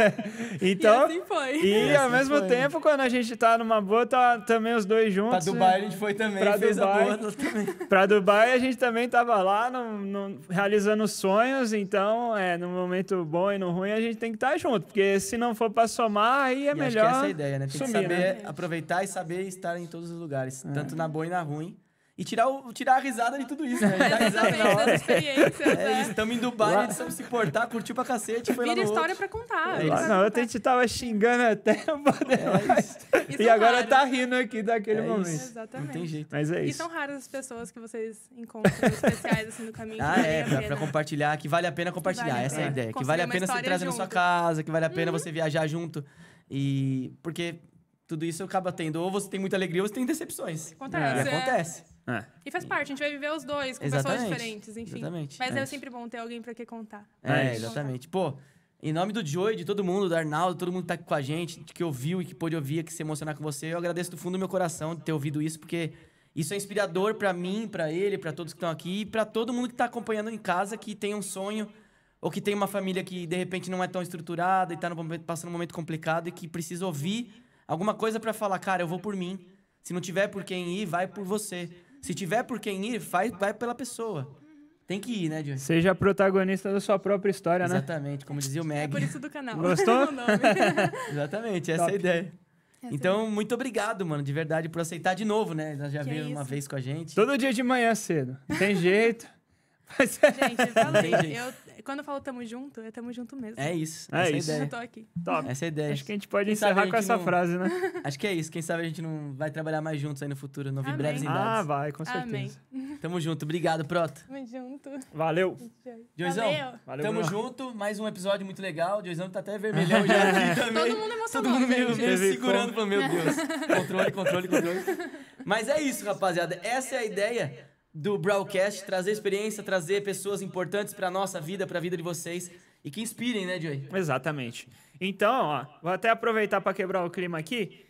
então, e, assim e, e assim ao mesmo foi. tempo, quando a gente tá numa boa, tá também os dois juntos. Pra Dubai a gente foi também, pra fez Dubai, a boa também. Pra Dubai a gente também tava lá no, no, realizando sonhos, então, é, no momento bom e no ruim, a gente tem que estar tá junto, porque se não for pra somar, aí é e melhor. Acho que é a ideia, né? Tem sumir, que saber né? aproveitar e saber estar em todos os lugares, é. tanto na boa e na ruim e tirar, o, tirar a risada de tudo isso, né? Tirar a risada na hora. Experiência, é, né? Eles em Dubai, lá... eles se portar, curtiu pra cacete, foi Vira lá no história outro. pra contar. É, lá a gente tava xingando até é isso. E, e agora raras. tá rindo aqui daquele é momento. Isso. Exatamente. Não tem jeito. Mas é isso. E são raras as pessoas que vocês encontram especiais assim no caminho. Ah, é, pra, pra, compartilhar, que vale a pena compartilhar, vale essa é a ideia. que vale a pena você trazer junto. na sua casa, que vale a pena uhum. você viajar junto. E... Porque... Tudo isso acaba tendo. Ou você tem muita alegria ou você tem decepções. Acontece. É. acontece. É. E faz parte, a gente vai viver os dois, com exatamente, pessoas diferentes, enfim. Exatamente. Mas é, é sempre bom ter alguém para que contar. É, exatamente. Contar. Pô, em nome do Joey, de todo mundo, do Arnaldo, todo mundo que tá aqui com a gente, que ouviu e que pôde ouvir, que se emocionar com você, eu agradeço do fundo do meu coração de ter ouvido isso, porque isso é inspirador para mim, para ele, para todos que estão aqui e para todo mundo que tá acompanhando em casa, que tem um sonho ou que tem uma família que de repente não é tão estruturada e tá no, passando um momento complicado e que precisa ouvir alguma coisa para falar, cara, eu vou por mim. Se não tiver por quem ir, vai por você. Se tiver por quem ir, faz, vai pela pessoa. Tem que ir, né, Johnny? Seja protagonista da sua própria história, Exatamente, né? Exatamente, como dizia o é Meg. É por isso do canal. Gostou? Exatamente, essa Top. é a ideia. Essa é então, é muito obrigado, mano, de verdade, por aceitar de novo, né? já que veio é uma vez com a gente. Todo dia de manhã cedo. tem jeito. Mas... Gente, eu falei, eu, é, quando eu falo tamo junto, é tamo junto mesmo. É isso. É essa é isso. Ideia. Eu tô aqui. Top. Essa é a ideia. Acho que a gente pode Quem encerrar com essa não... frase, né? Acho que é isso. Quem sabe a gente não vai trabalhar mais juntos aí no futuro, não vi Amém. breves idades. Ah, vai, com certeza. Amém. Tamo junto. Obrigado, Proto. Tamo junto. Valeu. Joizão, Valeu. tamo junto. Mais um episódio muito legal. Joizão tá até vermelhão já aqui também. Todo mundo emocionado. Todo mundo meio, segurando, pelo meu Deus. controle, controle, controle. Mas é isso, rapaziada. Essa é a ideia do Broadcast, trazer experiência, trazer pessoas importantes para nossa vida, para a vida de vocês e que inspirem, né, Joey? Exatamente. Então, ó, vou até aproveitar para quebrar o clima aqui.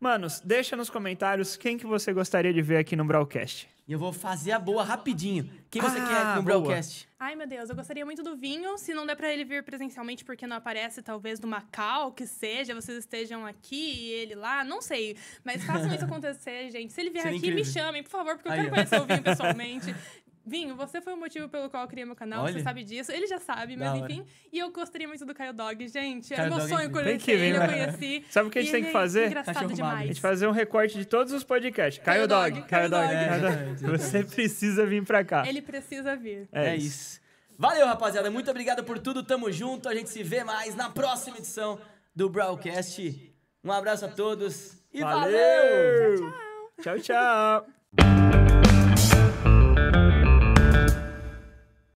Manos, deixa nos comentários quem que você gostaria de ver aqui no broadcast. E eu vou fazer a boa rapidinho. Quem você ah, quer no broadcast? Ai, meu Deus, eu gostaria muito do Vinho. Se não der para ele vir presencialmente porque não aparece, talvez do Macau, que seja, vocês estejam aqui e ele lá, não sei. Mas façam isso acontecer, gente. Se ele vier Seria aqui, incrível. me chamem, por favor, porque eu Aí, quero ó. conhecer o Vinho pessoalmente. Vinho, você foi o motivo pelo qual eu criei meu canal, Olha. você sabe disso. Ele já sabe, mas enfim. E eu gostaria muito do Caio Dog, gente. É Caio é meu sonho conhecer ele, eu né? conheci. Sabe o que a gente tem que é fazer? É engraçado demais. A gente fazer um recorte de todos os podcasts. Caio, Dog, Caio Dog. Caio Dog. É, você precisa vir pra cá. Ele precisa vir. É, é isso. Valeu, rapaziada. Muito obrigado por tudo. Tamo junto. A gente se vê mais na próxima edição do Broadcast. Um abraço a todos e valeu! valeu. Tchau, tchau! tchau, tchau.